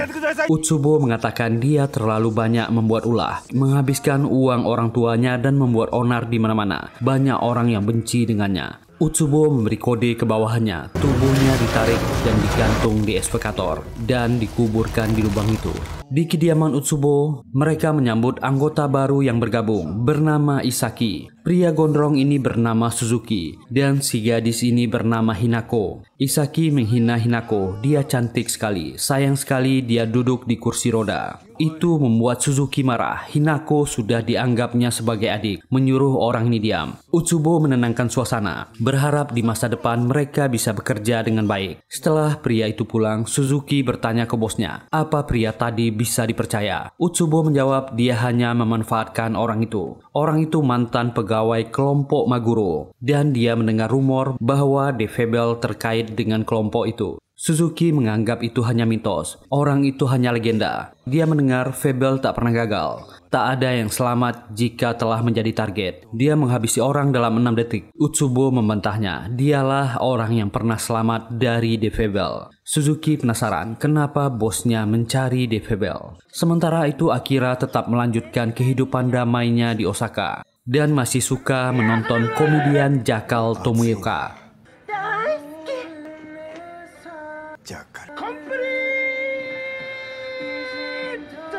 Utsubo mengatakan dia terlalu banyak membuat ulah, menghabiskan uang orang tuanya dan membuat onar di mana-mana. Banyak orang yang yang benci dengannya. Utsubo memberi kode ke bawahnya. tubuhnya ditarik dan digantung di eskavator dan dikuburkan di lubang itu. Di kediaman Utsubo, mereka menyambut anggota baru yang bergabung bernama Isaki. Pria gondrong ini bernama Suzuki dan si gadis ini bernama Hinako. Isaki menghina Hinako, dia cantik sekali, sayang sekali dia duduk di kursi roda. Itu membuat Suzuki marah. Hinako sudah dianggapnya sebagai adik, menyuruh orang ini diam. Utsubo menenangkan suasana berharap di masa depan mereka bisa bekerja dengan baik. Setelah pria itu pulang, Suzuki bertanya ke bosnya, apa pria tadi bisa dipercaya? Utsubo menjawab dia hanya memanfaatkan orang itu. Orang itu mantan pegawai kelompok Maguro, dan dia mendengar rumor bahwa Defebel terkait dengan kelompok itu. Suzuki menganggap itu hanya mitos. Orang itu hanya legenda. Dia mendengar Febel tak pernah gagal. Tak ada yang selamat jika telah menjadi target. Dia menghabisi orang dalam enam detik. Utsubo membantahnya. Dialah orang yang pernah selamat dari Defebel. Suzuki penasaran kenapa bosnya mencari Defebel. Sementara itu Akira tetap melanjutkan kehidupan damainya di Osaka dan masih suka menonton komedian Jakal Tomoyuka.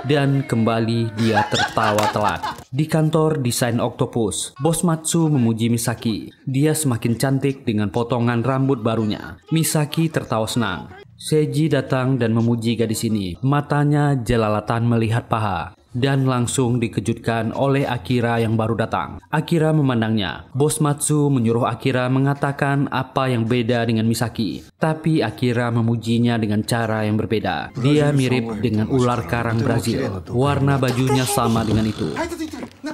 dan kembali dia tertawa telak. Di kantor desain Octopus, bos Matsu memuji Misaki. Dia semakin cantik dengan potongan rambut barunya. Misaki tertawa senang. Seiji datang dan memuji gadis ini. Matanya jelalatan melihat paha dan langsung dikejutkan oleh Akira yang baru datang. Akira memandangnya. Bos Matsu menyuruh Akira mengatakan apa yang beda dengan Misaki. Tapi Akira memujinya dengan cara yang berbeda. Dia mirip dengan ular karang Brazil. Warna bajunya sama dengan itu. Nah,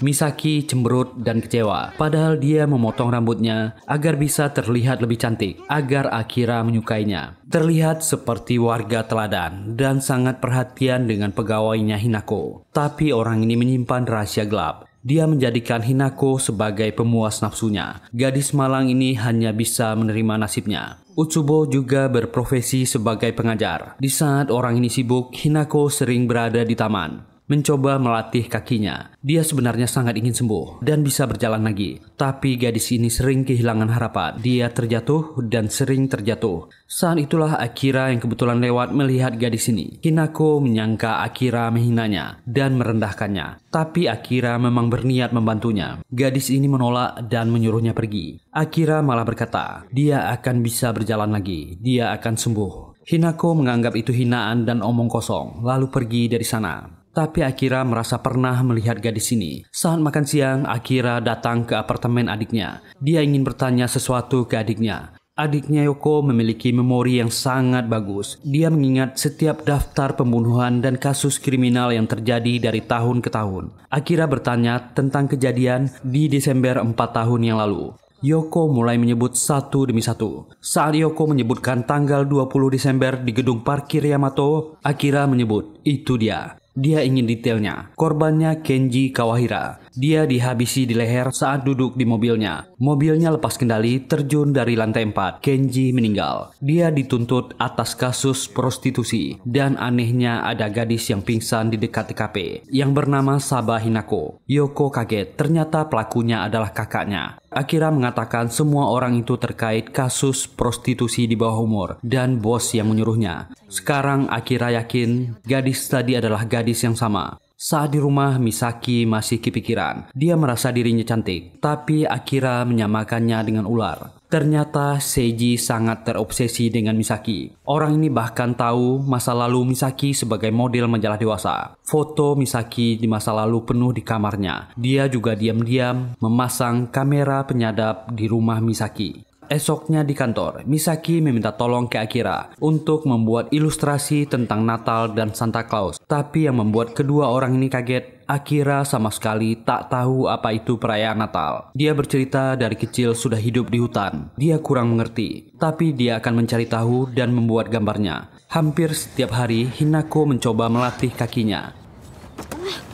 Misaki cemberut dan kecewa, padahal dia memotong rambutnya agar bisa terlihat lebih cantik, agar Akira menyukainya. Terlihat seperti warga teladan dan sangat perhatian dengan pegawainya Hinako. Tapi orang ini menyimpan rahasia gelap dia menjadikan Hinako sebagai pemuas nafsunya. Gadis malang ini hanya bisa menerima nasibnya. Utsubo juga berprofesi sebagai pengajar. Di saat orang ini sibuk, Hinako sering berada di taman mencoba melatih kakinya. Dia sebenarnya sangat ingin sembuh dan bisa berjalan lagi. Tapi gadis ini sering kehilangan harapan. Dia terjatuh dan sering terjatuh. Saat itulah Akira yang kebetulan lewat melihat gadis ini. Hinako menyangka Akira menghinanya dan merendahkannya. Tapi Akira memang berniat membantunya. Gadis ini menolak dan menyuruhnya pergi. Akira malah berkata, dia akan bisa berjalan lagi. Dia akan sembuh. Hinako menganggap itu hinaan dan omong kosong, lalu pergi dari sana. Tapi Akira merasa pernah melihat gadis ini. Saat makan siang, Akira datang ke apartemen adiknya. Dia ingin bertanya sesuatu ke adiknya. Adiknya Yoko memiliki memori yang sangat bagus. Dia mengingat setiap daftar pembunuhan dan kasus kriminal yang terjadi dari tahun ke tahun. Akira bertanya tentang kejadian di Desember 4 tahun yang lalu. Yoko mulai menyebut satu demi satu. Saat Yoko menyebutkan tanggal 20 Desember di gedung parkir Yamato, Akira menyebut, itu dia. Dia ingin detailnya. Korbannya Kenji Kawahira dia dihabisi di leher saat duduk di mobilnya. Mobilnya lepas kendali terjun dari lantai 4. Kenji meninggal. Dia dituntut atas kasus prostitusi dan anehnya ada gadis yang pingsan di dekat TKP yang bernama Saba Hinako. Yoko kaget ternyata pelakunya adalah kakaknya. Akira mengatakan semua orang itu terkait kasus prostitusi di bawah umur dan bos yang menyuruhnya. Sekarang Akira yakin gadis tadi adalah gadis yang sama. Saat di rumah, Misaki masih kepikiran. Dia merasa dirinya cantik, tapi Akira menyamakannya dengan ular. Ternyata Seiji sangat terobsesi dengan Misaki. Orang ini bahkan tahu masa lalu Misaki sebagai model majalah dewasa. Foto Misaki di masa lalu penuh di kamarnya. Dia juga diam-diam memasang kamera penyadap di rumah Misaki. Esoknya di kantor, Misaki meminta tolong ke Akira untuk membuat ilustrasi tentang Natal dan Santa Claus. Tapi yang membuat kedua orang ini kaget, Akira sama sekali tak tahu apa itu perayaan Natal. Dia bercerita dari kecil sudah hidup di hutan. Dia kurang mengerti, tapi dia akan mencari tahu dan membuat gambarnya. Hampir setiap hari, Hinako mencoba melatih kakinya. Oh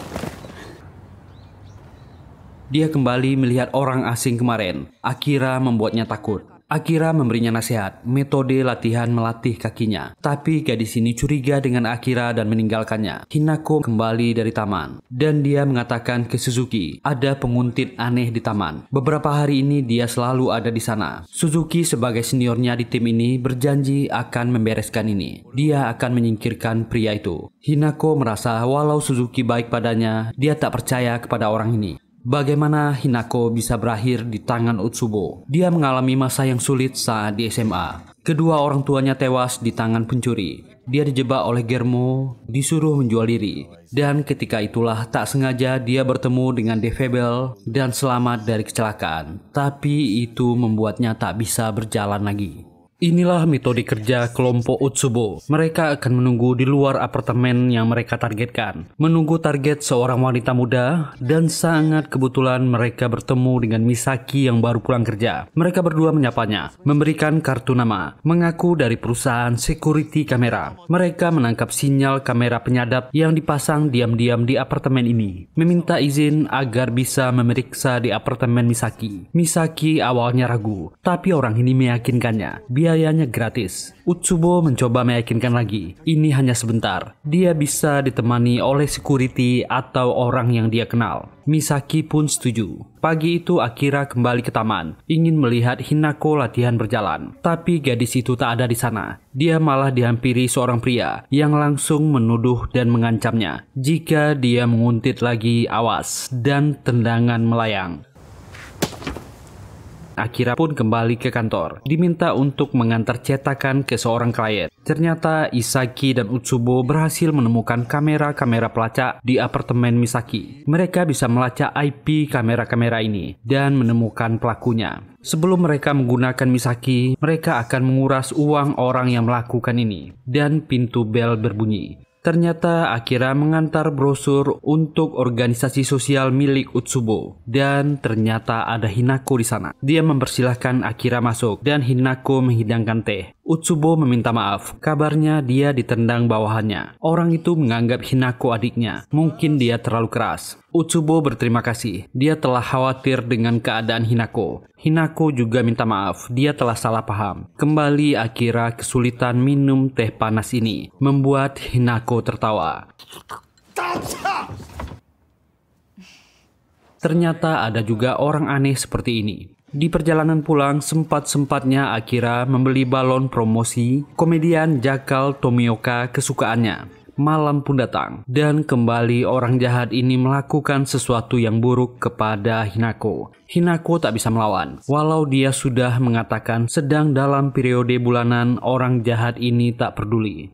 dia kembali melihat orang asing kemarin. Akira membuatnya takut. Akira memberinya nasihat, metode latihan melatih kakinya. Tapi gadis ini curiga dengan Akira dan meninggalkannya. Hinako kembali dari taman. Dan dia mengatakan ke Suzuki, ada penguntit aneh di taman. Beberapa hari ini dia selalu ada di sana. Suzuki sebagai seniornya di tim ini berjanji akan membereskan ini. Dia akan menyingkirkan pria itu. Hinako merasa walau Suzuki baik padanya, dia tak percaya kepada orang ini bagaimana Hinako bisa berakhir di tangan Utsubo. Dia mengalami masa yang sulit saat di SMA. Kedua orang tuanya tewas di tangan pencuri. Dia dijebak oleh Germo, disuruh menjual diri. Dan ketika itulah tak sengaja dia bertemu dengan Defebel dan selamat dari kecelakaan. Tapi itu membuatnya tak bisa berjalan lagi. Inilah metode kerja kelompok Utsubo. Mereka akan menunggu di luar apartemen yang mereka targetkan. Menunggu target seorang wanita muda dan sangat kebetulan mereka bertemu dengan Misaki yang baru pulang kerja. Mereka berdua menyapanya, memberikan kartu nama, mengaku dari perusahaan security kamera. Mereka menangkap sinyal kamera penyadap yang dipasang diam-diam di apartemen ini. Meminta izin agar bisa memeriksa di apartemen Misaki. Misaki awalnya ragu, tapi orang ini meyakinkannya. Biar biayanya gratis. Utsubo mencoba meyakinkan lagi, ini hanya sebentar. Dia bisa ditemani oleh security atau orang yang dia kenal. Misaki pun setuju. Pagi itu Akira kembali ke taman, ingin melihat Hinako latihan berjalan. Tapi gadis itu tak ada di sana. Dia malah dihampiri seorang pria yang langsung menuduh dan mengancamnya. Jika dia menguntit lagi, awas, dan tendangan melayang. Akira pun kembali ke kantor, diminta untuk mengantar cetakan ke seorang klien. Ternyata Isaki dan Utsubo berhasil menemukan kamera-kamera pelacak di apartemen Misaki. Mereka bisa melacak IP kamera-kamera ini dan menemukan pelakunya. Sebelum mereka menggunakan Misaki, mereka akan menguras uang orang yang melakukan ini. Dan pintu bel berbunyi. Ternyata Akira mengantar brosur untuk organisasi sosial milik Utsubo dan ternyata ada Hinako di sana. Dia mempersilahkan Akira masuk dan Hinako menghidangkan teh. Utsubo meminta maaf. Kabarnya dia ditendang bawahannya. Orang itu menganggap Hinako adiknya. Mungkin dia terlalu keras. Utsubo berterima kasih. Dia telah khawatir dengan keadaan Hinako. Hinako juga minta maaf, dia telah salah paham. Kembali Akira kesulitan minum teh panas ini, membuat Hinako tertawa. Ternyata ada juga orang aneh seperti ini. Di perjalanan pulang, sempat-sempatnya Akira membeli balon promosi komedian Jakal Tomioka kesukaannya malam pun datang dan kembali orang jahat ini melakukan sesuatu yang buruk kepada Hinako. Hinako tak bisa melawan. Walau dia sudah mengatakan sedang dalam periode bulanan, orang jahat ini tak peduli.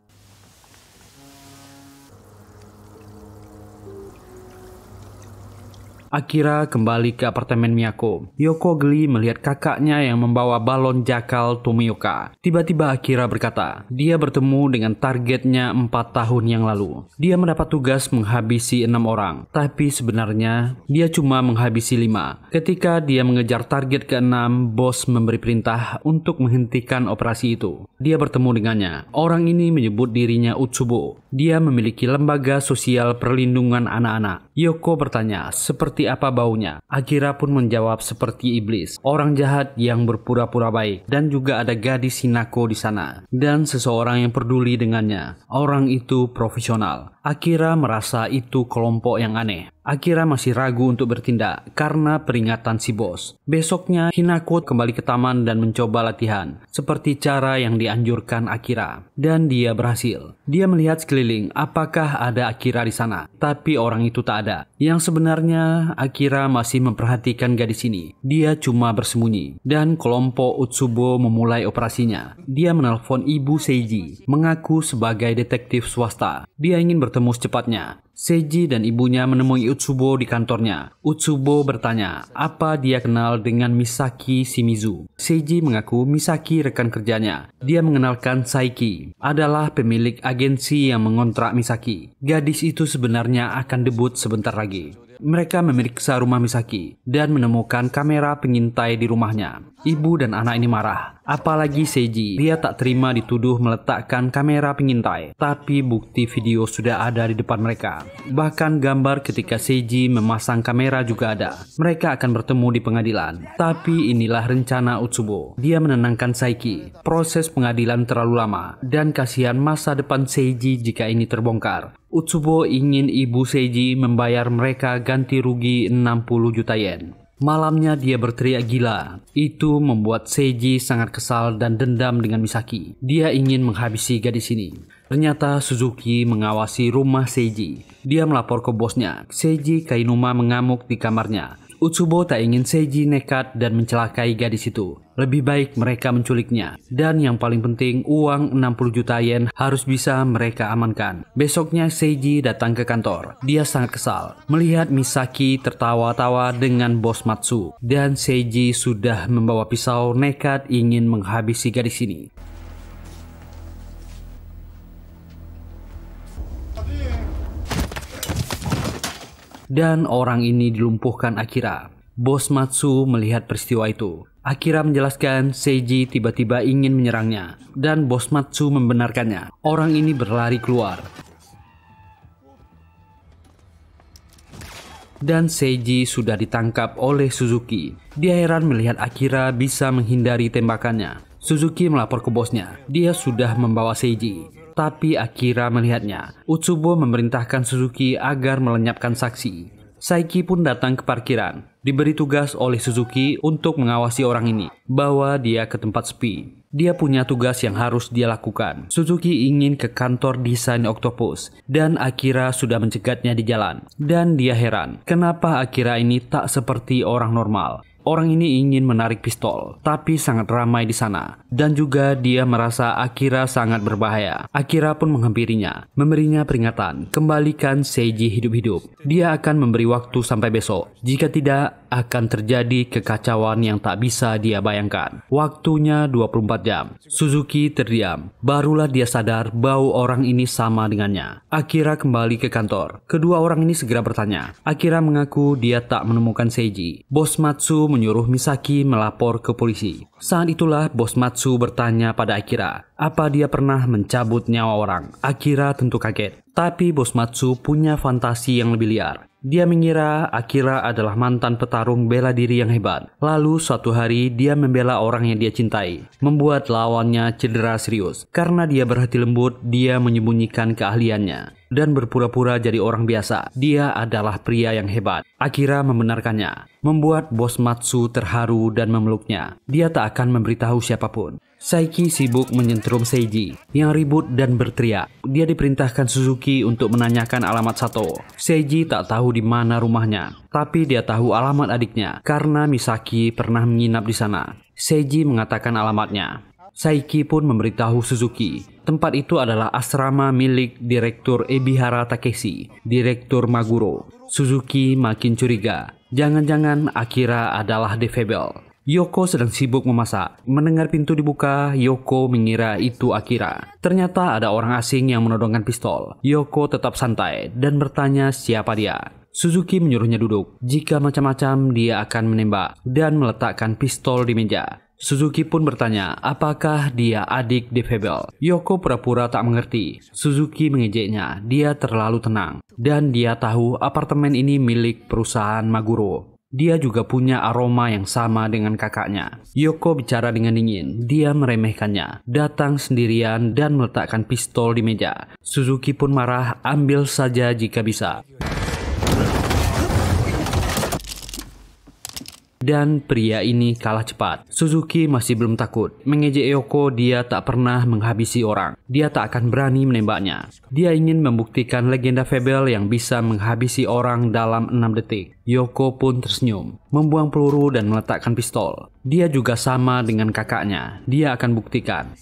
Akira kembali ke apartemen Miyako. Yoko geli melihat kakaknya yang membawa balon jakal Tomioka. Tiba-tiba Akira berkata, dia bertemu dengan targetnya 4 tahun yang lalu. Dia mendapat tugas menghabisi enam orang, tapi sebenarnya dia cuma menghabisi lima. Ketika dia mengejar target ke-6, bos memberi perintah untuk menghentikan operasi itu. Dia bertemu dengannya. Orang ini menyebut dirinya Utsubo. Dia memiliki lembaga sosial perlindungan anak-anak. Yoko bertanya, seperti seperti apa baunya? Akira pun menjawab seperti iblis, orang jahat yang berpura-pura baik. Dan juga ada gadis Hinako di sana. Dan seseorang yang peduli dengannya. Orang itu profesional. Akira merasa itu kelompok yang aneh. Akira masih ragu untuk bertindak karena peringatan si bos. Besoknya, Hinako kembali ke taman dan mencoba latihan, seperti cara yang dianjurkan Akira. Dan dia berhasil. Dia melihat sekeliling apakah ada Akira di sana, tapi orang itu tak ada. Yang sebenarnya, Akira masih memperhatikan gadis ini. Dia cuma bersembunyi. Dan kelompok Utsubo memulai operasinya. Dia menelpon ibu Seiji, mengaku sebagai detektif swasta. Dia ingin bertemu secepatnya. Seiji dan ibunya menemui Utsubo di kantornya. Utsubo bertanya apa dia kenal dengan Misaki Shimizu. Seiji mengaku Misaki rekan kerjanya. Dia mengenalkan Saiki, adalah pemilik agensi yang mengontrak Misaki. Gadis itu sebenarnya akan debut sebentar lagi. Mereka memeriksa rumah Misaki dan menemukan kamera pengintai di rumahnya. Ibu dan anak ini marah. Apalagi Seiji, dia tak terima dituduh meletakkan kamera pengintai. Tapi bukti video sudah ada di depan mereka. Bahkan gambar ketika Seiji memasang kamera juga ada. Mereka akan bertemu di pengadilan. Tapi inilah rencana Utsubo. Dia menenangkan Saiki. Proses pengadilan terlalu lama. Dan kasihan masa depan Seiji jika ini terbongkar. Utsubo ingin Ibu Seiji membayar mereka ganti rugi 60 juta yen. Malamnya dia berteriak gila. Itu membuat Seiji sangat kesal dan dendam dengan Misaki. Dia ingin menghabisi gadis ini. Ternyata Suzuki mengawasi rumah Seiji. Dia melapor ke bosnya. Seiji Kainuma mengamuk di kamarnya. Utsubo tak ingin Seiji nekat dan mencelakai gadis itu. Lebih baik mereka menculiknya. Dan yang paling penting, uang 60 juta yen harus bisa mereka amankan. Besoknya Seiji datang ke kantor. Dia sangat kesal melihat Misaki tertawa-tawa dengan bos Matsu. Dan Seiji sudah membawa pisau nekat ingin menghabisi gadis ini. dan orang ini dilumpuhkan Akira. Bos Matsu melihat peristiwa itu. Akira menjelaskan Seiji tiba-tiba ingin menyerangnya dan Bos Matsu membenarkannya. Orang ini berlari keluar. Dan Seiji sudah ditangkap oleh Suzuki. Dia heran melihat Akira bisa menghindari tembakannya. Suzuki melapor ke bosnya. Dia sudah membawa Seiji tapi Akira melihatnya. Utsubo memerintahkan Suzuki agar melenyapkan saksi. Saiki pun datang ke parkiran, diberi tugas oleh Suzuki untuk mengawasi orang ini, bawa dia ke tempat sepi. Dia punya tugas yang harus dia lakukan. Suzuki ingin ke kantor desain Octopus, dan Akira sudah mencegatnya di jalan. Dan dia heran, kenapa Akira ini tak seperti orang normal. Orang ini ingin menarik pistol, tapi sangat ramai di sana. Dan juga dia merasa Akira sangat berbahaya. Akira pun menghampirinya, memberinya peringatan, kembalikan Seiji hidup-hidup. Dia akan memberi waktu sampai besok. Jika tidak, akan terjadi kekacauan yang tak bisa dia bayangkan. Waktunya 24 jam. Suzuki terdiam. Barulah dia sadar bau orang ini sama dengannya. Akira kembali ke kantor. Kedua orang ini segera bertanya. Akira mengaku dia tak menemukan Seiji. Bos Matsu menyuruh Misaki melapor ke polisi. Saat itulah bos Matsu bertanya pada Akira, apa dia pernah mencabut nyawa orang? Akira tentu kaget. Tapi bos Matsu punya fantasi yang lebih liar. Dia mengira Akira adalah mantan petarung bela diri yang hebat. Lalu suatu hari dia membela orang yang dia cintai, membuat lawannya cedera serius. Karena dia berhati lembut, dia menyembunyikan keahliannya dan berpura-pura jadi orang biasa. Dia adalah pria yang hebat. Akira membenarkannya, membuat bos Matsu terharu dan memeluknya. Dia tak akan memberitahu siapapun. Saiki sibuk menyentrum Seiji yang ribut dan berteriak. Dia diperintahkan Suzuki untuk menanyakan alamat Sato. Seiji tak tahu di mana rumahnya, tapi dia tahu alamat adiknya karena Misaki pernah menginap di sana. Seiji mengatakan alamatnya. Saiki pun memberitahu Suzuki. Tempat itu adalah asrama milik Direktur Ebihara Takeshi, Direktur Maguro. Suzuki makin curiga. Jangan-jangan Akira adalah Defable. Yoko sedang sibuk memasak. Mendengar pintu dibuka, Yoko mengira itu Akira. Ternyata ada orang asing yang menodongkan pistol. Yoko tetap santai dan bertanya siapa dia. Suzuki menyuruhnya duduk. Jika macam-macam, dia akan menembak dan meletakkan pistol di meja. Suzuki pun bertanya, apakah dia adik Deep Yoko pura-pura tak mengerti. Suzuki mengejeknya, dia terlalu tenang. Dan dia tahu apartemen ini milik perusahaan Maguro. Dia juga punya aroma yang sama dengan kakaknya. Yoko bicara dengan dingin. Dia meremehkannya. Datang sendirian dan meletakkan pistol di meja. Suzuki pun marah, ambil saja jika bisa. dan pria ini kalah cepat. Suzuki masih belum takut. Mengejek Yoko, dia tak pernah menghabisi orang. Dia tak akan berani menembaknya. Dia ingin membuktikan legenda Febel yang bisa menghabisi orang dalam 6 detik. Yoko pun tersenyum, membuang peluru dan meletakkan pistol. Dia juga sama dengan kakaknya. Dia akan buktikan.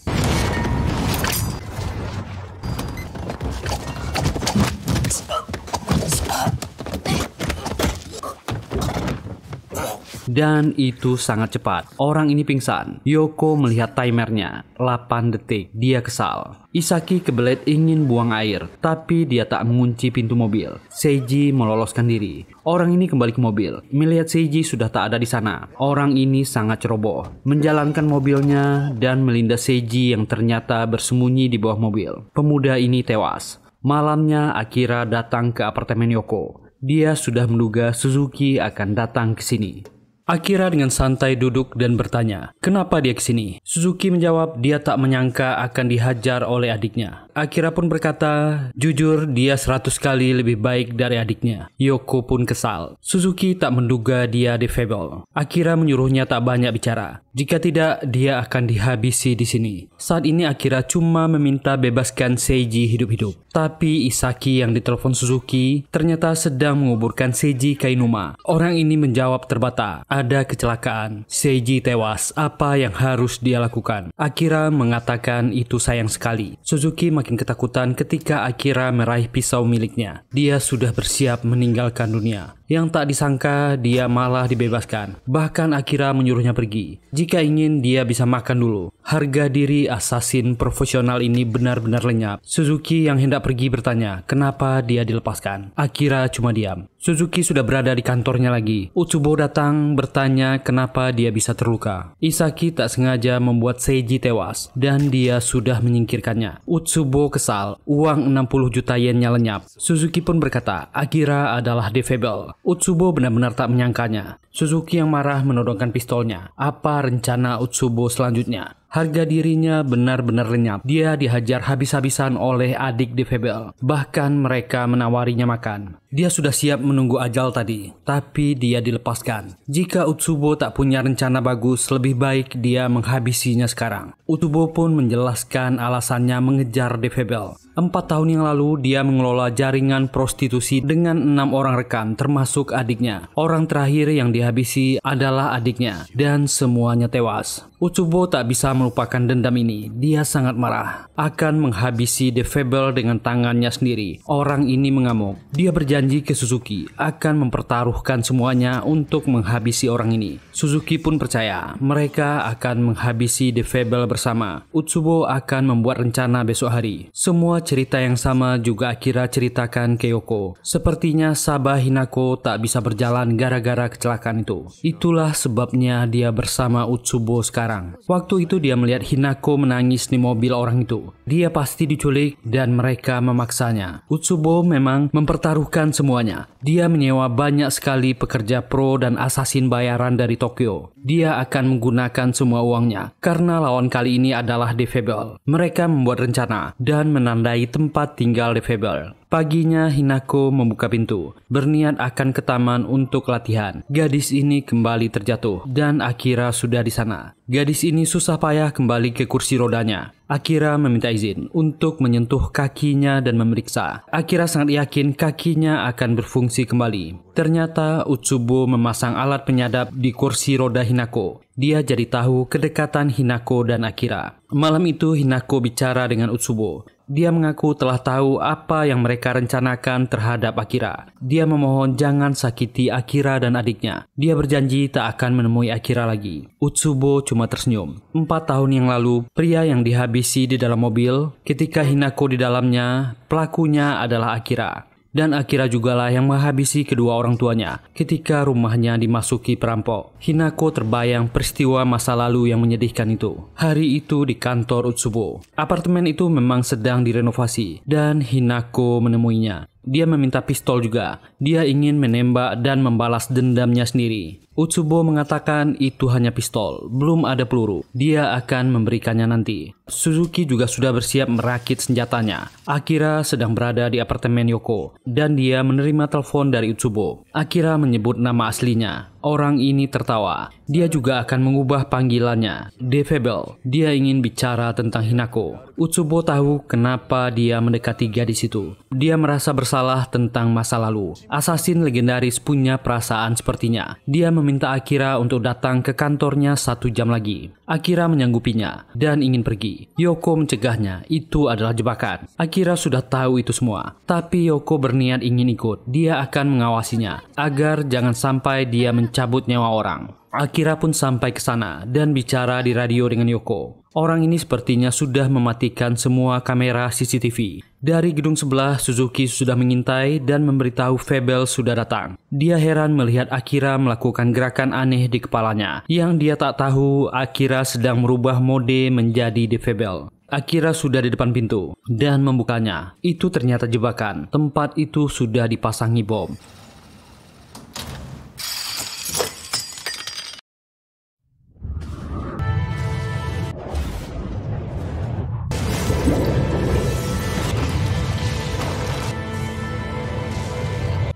Dan itu sangat cepat. Orang ini pingsan. Yoko melihat timernya. 8 detik. Dia kesal. Isaki kebelet ingin buang air, tapi dia tak mengunci pintu mobil. Seiji meloloskan diri. Orang ini kembali ke mobil. Melihat Seiji sudah tak ada di sana. Orang ini sangat ceroboh. Menjalankan mobilnya dan melindas Seiji yang ternyata bersembunyi di bawah mobil. Pemuda ini tewas. Malamnya Akira datang ke apartemen Yoko. Dia sudah menduga Suzuki akan datang ke sini. Akira dengan santai duduk dan bertanya, kenapa dia ke sini? Suzuki menjawab dia tak menyangka akan dihajar oleh adiknya. Akira pun berkata, jujur dia seratus kali lebih baik dari adiknya. Yoko pun kesal. Suzuki tak menduga dia defable. Akira menyuruhnya tak banyak bicara. Jika tidak, dia akan dihabisi di sini. Saat ini Akira cuma meminta bebaskan Seiji hidup-hidup. Tapi Isaki yang ditelepon Suzuki ternyata sedang menguburkan Seiji Kainuma. Orang ini menjawab terbata ada kecelakaan. Seiji tewas. Apa yang harus dia lakukan? Akira mengatakan itu sayang sekali. Suzuki makin ketakutan ketika Akira meraih pisau miliknya. Dia sudah bersiap meninggalkan dunia. Yang tak disangka dia malah dibebaskan. Bahkan Akira menyuruhnya pergi. Jika ingin dia bisa makan dulu. Harga diri asasin profesional ini benar-benar lenyap. Suzuki yang hendak pergi bertanya, kenapa dia dilepaskan? Akira cuma diam. Suzuki sudah berada di kantornya lagi. Utsubo datang bertanya kenapa dia bisa terluka. Isaki tak sengaja membuat Seiji tewas dan dia sudah menyingkirkannya. Utsubo kesal, uang 60 juta yennya lenyap. Suzuki pun berkata, Akira adalah defable. Utsubo benar-benar tak menyangkanya. Suzuki yang marah menodongkan pistolnya. Apa rencana Utsubo selanjutnya? Harga dirinya benar-benar lenyap. Dia dihajar habis-habisan oleh adik Defebel. Bahkan mereka menawarinya makan. Dia sudah siap menunggu ajal tadi, tapi dia dilepaskan. Jika Utsubo tak punya rencana bagus, lebih baik dia menghabisinya sekarang. Utsubo pun menjelaskan alasannya mengejar Defebel. Empat tahun yang lalu, dia mengelola jaringan prostitusi dengan enam orang rekan, termasuk adiknya. Orang terakhir yang dihabisi adalah adiknya, dan semuanya tewas. Utsubo tak bisa melupakan dendam ini. Dia sangat marah, akan menghabisi Defebel dengan tangannya sendiri. Orang ini mengamuk. Dia berjanji berjanji ke Suzuki akan mempertaruhkan semuanya untuk menghabisi orang ini. Suzuki pun percaya mereka akan menghabisi The Fable bersama. Utsubo akan membuat rencana besok hari. Semua cerita yang sama juga Akira ceritakan ke Yoko. Sepertinya Sabah Hinako tak bisa berjalan gara-gara kecelakaan itu. Itulah sebabnya dia bersama Utsubo sekarang. Waktu itu dia melihat Hinako menangis di mobil orang itu. Dia pasti diculik dan mereka memaksanya. Utsubo memang mempertaruhkan semuanya. Dia menyewa banyak sekali pekerja pro dan asasin bayaran dari Tokyo. Dia akan menggunakan semua uangnya karena lawan kali ini adalah Defable. Mereka membuat rencana dan menandai tempat tinggal Defable. Paginya Hinako membuka pintu, berniat akan ke taman untuk latihan. Gadis ini kembali terjatuh dan Akira sudah di sana. Gadis ini susah payah kembali ke kursi rodanya. Akira meminta izin untuk menyentuh kakinya dan memeriksa. Akira sangat yakin kakinya akan berfungsi kembali. Ternyata Utsubo memasang alat penyadap di kursi roda Hinako. Dia jadi tahu kedekatan Hinako dan Akira. Malam itu Hinako bicara dengan Utsubo. Dia mengaku telah tahu apa yang mereka rencanakan terhadap Akira. Dia memohon jangan sakiti Akira dan adiknya. Dia berjanji tak akan menemui Akira lagi. Utsubo cuma tersenyum. Empat tahun yang lalu, pria yang dihabisi di dalam mobil, ketika Hinako di dalamnya, pelakunya adalah Akira. Dan Akira jugalah yang menghabisi kedua orang tuanya ketika rumahnya dimasuki perampok. Hinako terbayang peristiwa masa lalu yang menyedihkan itu. Hari itu di kantor Utsubo. Apartemen itu memang sedang direnovasi dan Hinako menemuinya. Dia meminta pistol juga. Dia ingin menembak dan membalas dendamnya sendiri. Utsubo mengatakan itu hanya pistol, belum ada peluru. Dia akan memberikannya nanti. Suzuki juga sudah bersiap merakit senjatanya. Akira sedang berada di apartemen Yoko, dan dia menerima telepon dari Utsubo. Akira menyebut nama aslinya, Orang ini tertawa. Dia juga akan mengubah panggilannya, Devebel, Dia ingin bicara tentang Hinako. Utsubo tahu kenapa dia mendekati gadis itu. Dia merasa bersalah tentang masa lalu. Assassin legendaris punya perasaan sepertinya. Dia meminta Akira untuk datang ke kantornya satu jam lagi. Akira menyanggupinya dan ingin pergi. Yoko mencegahnya, itu adalah jebakan. Akira sudah tahu itu semua, tapi Yoko berniat ingin ikut. Dia akan mengawasinya agar jangan sampai dia mencabut nyawa orang. Akira pun sampai ke sana dan bicara di radio dengan Yoko. Orang ini sepertinya sudah mematikan semua kamera CCTV. Dari gedung sebelah, Suzuki sudah mengintai dan memberitahu Febel sudah datang. Dia heran melihat Akira melakukan gerakan aneh di kepalanya, yang dia tak tahu Akira sedang merubah mode menjadi Febel. Akira sudah di depan pintu dan membukanya. Itu ternyata jebakan. Tempat itu sudah dipasangi bom.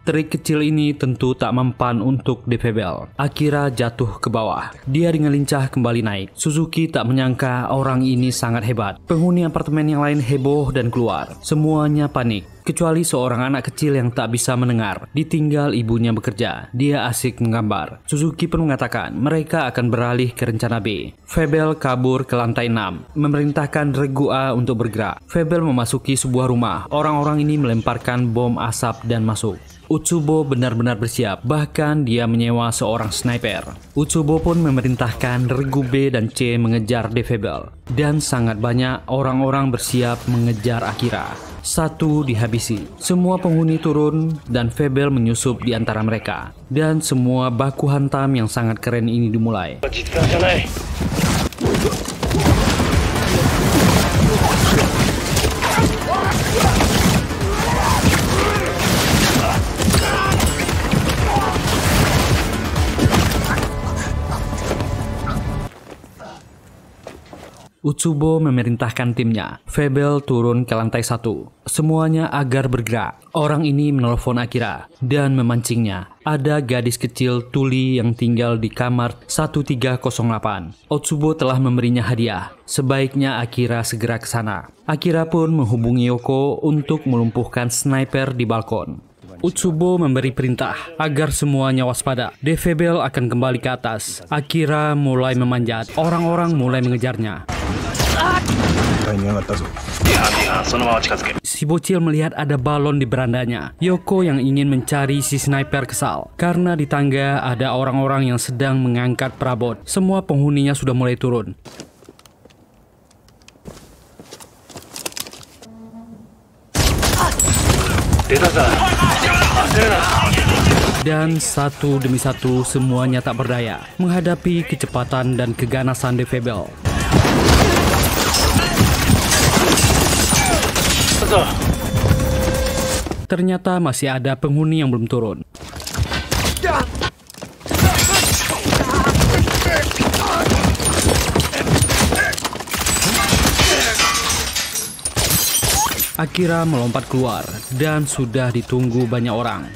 Trik kecil ini tentu tak mempan untuk DPBL. Akira jatuh ke bawah. Dia dengan lincah kembali naik. Suzuki tak menyangka orang ini sangat hebat. Penghuni apartemen yang lain heboh dan keluar. Semuanya panik kecuali seorang anak kecil yang tak bisa mendengar. Ditinggal ibunya bekerja, dia asik menggambar. Suzuki pun mengatakan mereka akan beralih ke rencana B. Febel kabur ke lantai 6, memerintahkan Regua untuk bergerak. Febel memasuki sebuah rumah. Orang-orang ini melemparkan bom asap dan masuk. Utsubo benar-benar bersiap, bahkan dia menyewa seorang sniper. Utsubo pun memerintahkan Regu B dan C mengejar Defable, dan sangat banyak orang-orang bersiap mengejar Akira. Satu dihabisi, semua penghuni turun dan Febel menyusup di antara mereka. Dan semua baku hantam yang sangat keren ini dimulai. Utsubo memerintahkan timnya. Febel turun ke lantai satu. Semuanya agar bergerak. Orang ini menelpon Akira dan memancingnya. Ada gadis kecil Tuli yang tinggal di kamar 1308. Otsubo telah memberinya hadiah. Sebaiknya Akira segera ke sana. Akira pun menghubungi Yoko untuk melumpuhkan sniper di balkon. Utsubo memberi perintah agar semuanya waspada. Defebel akan kembali ke atas. Akira mulai memanjat. Orang-orang mulai mengejarnya. Si bocil melihat ada balon di berandanya. Yoko yang ingin mencari si sniper kesal karena di tangga ada orang-orang yang sedang mengangkat perabot. Semua penghuninya sudah mulai turun. dia. Dan satu demi satu semuanya tak berdaya menghadapi kecepatan dan keganasan Defable. Ternyata masih ada penghuni yang belum turun. Akira melompat keluar dan sudah ditunggu banyak orang.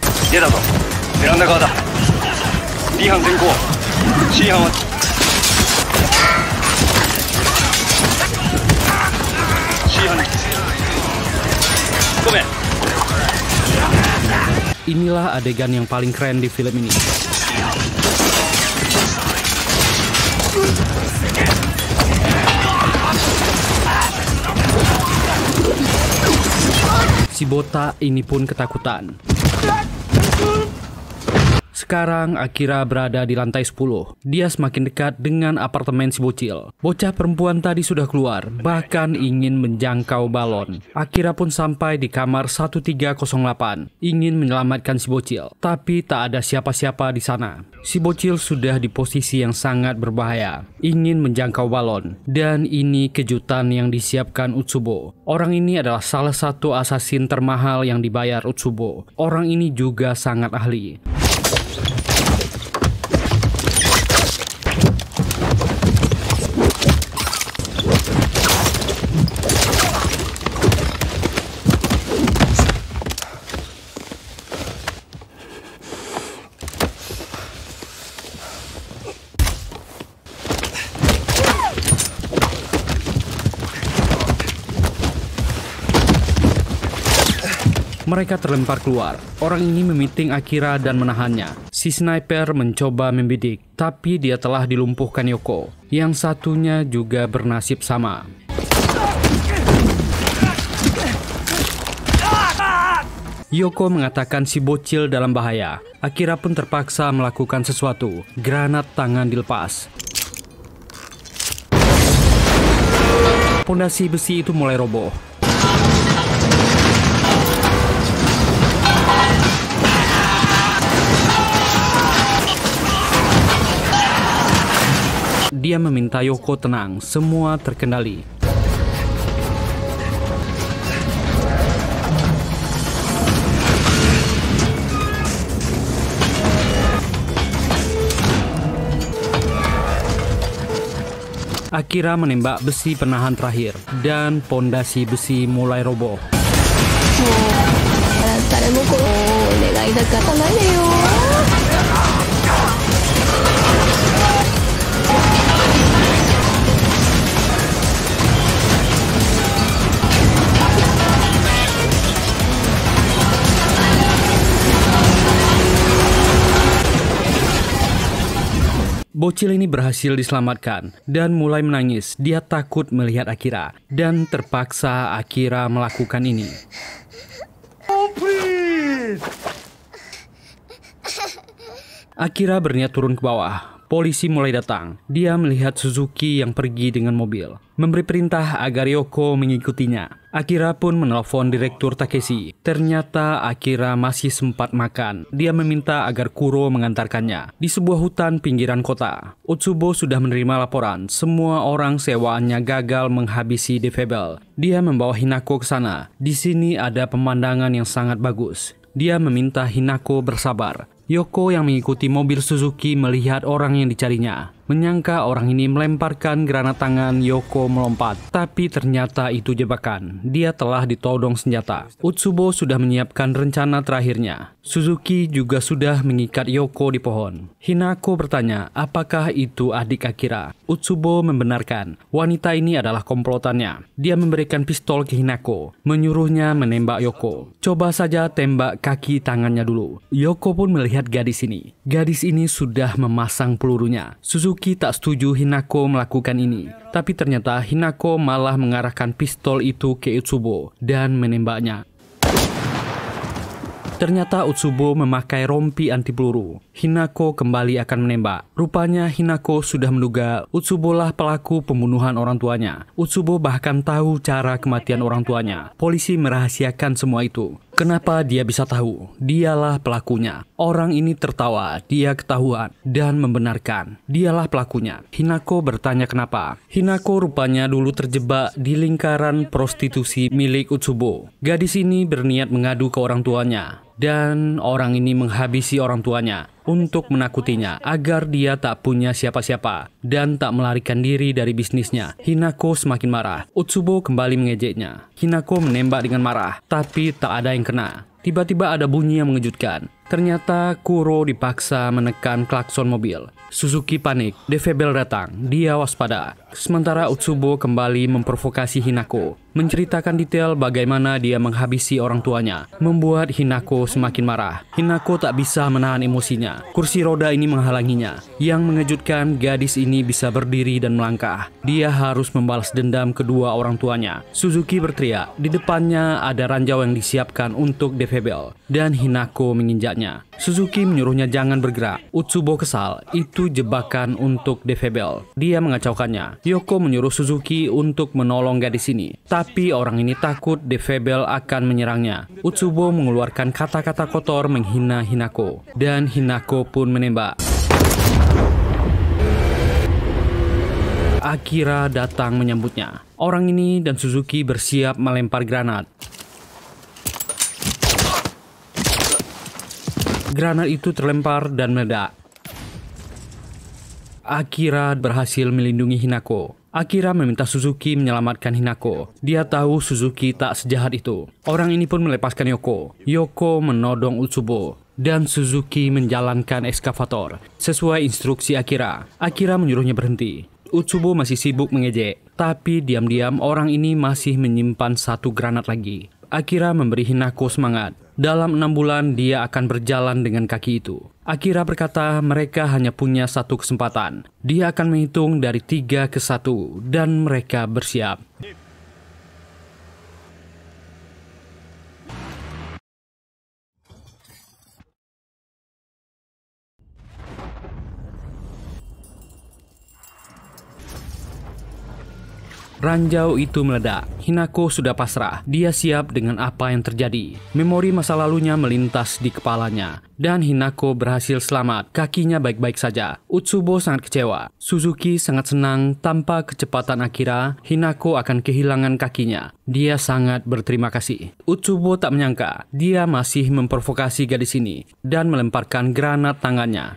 Inilah adegan yang paling keren di film ini. Si botak ini pun ketakutan. Sekarang Akira berada di lantai 10. Dia semakin dekat dengan apartemen si bocil. Bocah perempuan tadi sudah keluar, bahkan ingin menjangkau balon. Akira pun sampai di kamar 1308, ingin menyelamatkan si bocil. Tapi tak ada siapa-siapa di sana. Si bocil sudah di posisi yang sangat berbahaya, ingin menjangkau balon. Dan ini kejutan yang disiapkan Utsubo. Orang ini adalah salah satu asasin termahal yang dibayar Utsubo. Orang ini juga sangat ahli. Mereka terlempar keluar. Orang ini memiting Akira dan menahannya. Si sniper mencoba membidik, tapi dia telah dilumpuhkan Yoko. Yang satunya juga bernasib sama. Yoko mengatakan si bocil dalam bahaya. Akira pun terpaksa melakukan sesuatu. Granat tangan dilepas. Pondasi besi itu mulai roboh. dia meminta Yoko tenang, semua terkendali. Akira menembak besi penahan terakhir dan pondasi besi mulai roboh. Oh, eh, oh Bocil ini berhasil diselamatkan dan mulai menangis. Dia takut melihat Akira dan terpaksa Akira melakukan ini. Oh, please. Akira berniat turun ke bawah, polisi mulai datang. Dia melihat Suzuki yang pergi dengan mobil, memberi perintah agar Yoko mengikutinya. Akira pun menelpon direktur Takeshi. Ternyata Akira masih sempat makan. Dia meminta agar Kuro mengantarkannya di sebuah hutan pinggiran kota. Utsubo sudah menerima laporan semua orang sewaannya gagal menghabisi Defable. Dia membawa Hinako ke sana. Di sini ada pemandangan yang sangat bagus. Dia meminta Hinako bersabar Yoko yang mengikuti mobil Suzuki melihat orang yang dicarinya menyangka orang ini melemparkan granat tangan Yoko melompat. Tapi ternyata itu jebakan. Dia telah ditodong senjata. Utsubo sudah menyiapkan rencana terakhirnya. Suzuki juga sudah mengikat Yoko di pohon. Hinako bertanya, apakah itu adik Akira? Utsubo membenarkan, wanita ini adalah komplotannya. Dia memberikan pistol ke Hinako, menyuruhnya menembak Yoko. Coba saja tembak kaki tangannya dulu. Yoko pun melihat gadis ini. Gadis ini sudah memasang pelurunya. Suzuki Yuki tak setuju Hinako melakukan ini. Tapi ternyata Hinako malah mengarahkan pistol itu ke Utsubo dan menembaknya. Ternyata Utsubo memakai rompi anti peluru Hinako kembali akan menembak. Rupanya Hinako sudah menduga Utsubo lah pelaku pembunuhan orang tuanya. Utsubo bahkan tahu cara kematian orang tuanya. Polisi merahasiakan semua itu. Kenapa dia bisa tahu? Dialah pelakunya. Orang ini tertawa, dia ketahuan, dan membenarkan. Dialah pelakunya. Hinako bertanya kenapa. Hinako rupanya dulu terjebak di lingkaran prostitusi milik Utsubo. Gadis ini berniat mengadu ke orang tuanya. Dan orang ini menghabisi orang tuanya untuk menakutinya agar dia tak punya siapa-siapa dan tak melarikan diri dari bisnisnya. Hinako semakin marah. Utsubo kembali mengejeknya. Hinako menembak dengan marah, tapi tak ada yang kena. Tiba-tiba ada bunyi yang mengejutkan. Ternyata Kuro dipaksa menekan klakson mobil. Suzuki panik, Defebel datang, dia waspada. Sementara Utsubo kembali memprovokasi Hinako menceritakan detail bagaimana dia menghabisi orang tuanya, membuat Hinako semakin marah. Hinako tak bisa menahan emosinya. Kursi roda ini menghalanginya. Yang mengejutkan, gadis ini bisa berdiri dan melangkah. Dia harus membalas dendam kedua orang tuanya. Suzuki berteriak, di depannya ada ranjau yang disiapkan untuk Defebel, dan Hinako menginjaknya. Suzuki menyuruhnya jangan bergerak. Utsubo kesal, itu jebakan untuk Defebel. Dia mengacaukannya. Yoko menyuruh Suzuki untuk menolong gadis ini. Tak tapi orang ini takut Defebel akan menyerangnya. Utsubo mengeluarkan kata-kata kotor menghina Hinako. Dan Hinako pun menembak. Akira datang menyambutnya. Orang ini dan Suzuki bersiap melempar granat. Granat itu terlempar dan meledak. Akira berhasil melindungi Hinako. Akira meminta Suzuki menyelamatkan Hinako. Dia tahu Suzuki tak sejahat itu. Orang ini pun melepaskan Yoko. Yoko menodong Utsubo dan Suzuki menjalankan ekskavator sesuai instruksi Akira. Akira menyuruhnya berhenti. Utsubo masih sibuk mengejek, tapi diam-diam orang ini masih menyimpan satu granat lagi. Akira memberi Hinako semangat. Dalam enam bulan, dia akan berjalan dengan kaki itu. Akira berkata mereka hanya punya satu kesempatan. Dia akan menghitung dari tiga ke satu dan mereka bersiap. Ranjau itu meledak. Hinako sudah pasrah. Dia siap dengan apa yang terjadi. Memori masa lalunya melintas di kepalanya. Dan Hinako berhasil selamat. Kakinya baik-baik saja. Utsubo sangat kecewa. Suzuki sangat senang. Tanpa kecepatan Akira, Hinako akan kehilangan kakinya. Dia sangat berterima kasih. Utsubo tak menyangka. Dia masih memprovokasi gadis ini. Dan melemparkan granat tangannya.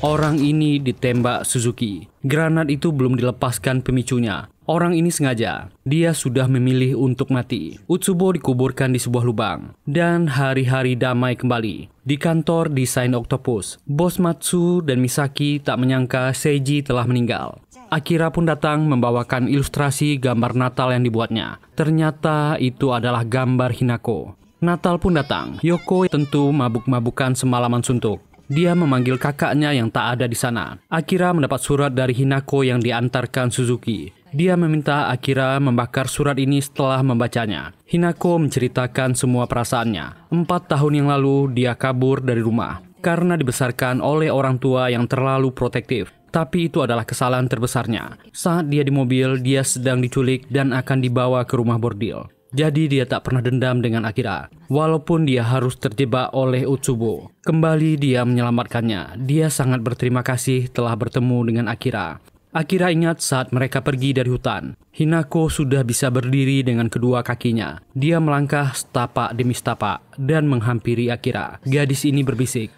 Orang ini ditembak Suzuki. Granat itu belum dilepaskan pemicunya. Orang ini sengaja. Dia sudah memilih untuk mati. Utsubo dikuburkan di sebuah lubang. Dan hari-hari damai kembali. Di kantor desain Octopus, bos Matsu dan Misaki tak menyangka Seiji telah meninggal. Akira pun datang membawakan ilustrasi gambar Natal yang dibuatnya. Ternyata itu adalah gambar Hinako. Natal pun datang. Yoko tentu mabuk-mabukan semalaman suntuk. Dia memanggil kakaknya yang tak ada di sana. Akira mendapat surat dari Hinako yang diantarkan Suzuki. Dia meminta Akira membakar surat ini setelah membacanya. Hinako menceritakan semua perasaannya. Empat tahun yang lalu, dia kabur dari rumah karena dibesarkan oleh orang tua yang terlalu protektif. Tapi itu adalah kesalahan terbesarnya. Saat dia di mobil, dia sedang diculik dan akan dibawa ke rumah bordil. Jadi dia tak pernah dendam dengan Akira, walaupun dia harus terjebak oleh Utsubo. Kembali dia menyelamatkannya. Dia sangat berterima kasih telah bertemu dengan Akira. Akira ingat saat mereka pergi dari hutan, Hinako sudah bisa berdiri dengan kedua kakinya. Dia melangkah setapak demi setapak dan menghampiri Akira. Gadis ini berbisik.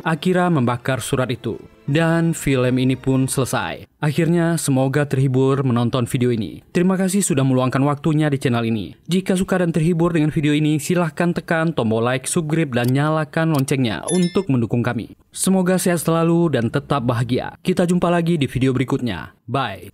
Akira membakar surat itu. Dan film ini pun selesai. Akhirnya, semoga terhibur menonton video ini. Terima kasih sudah meluangkan waktunya di channel ini. Jika suka dan terhibur dengan video ini, silahkan tekan tombol like, subscribe, dan nyalakan loncengnya untuk mendukung kami. Semoga sehat selalu dan tetap bahagia. Kita jumpa lagi di video berikutnya. Bye!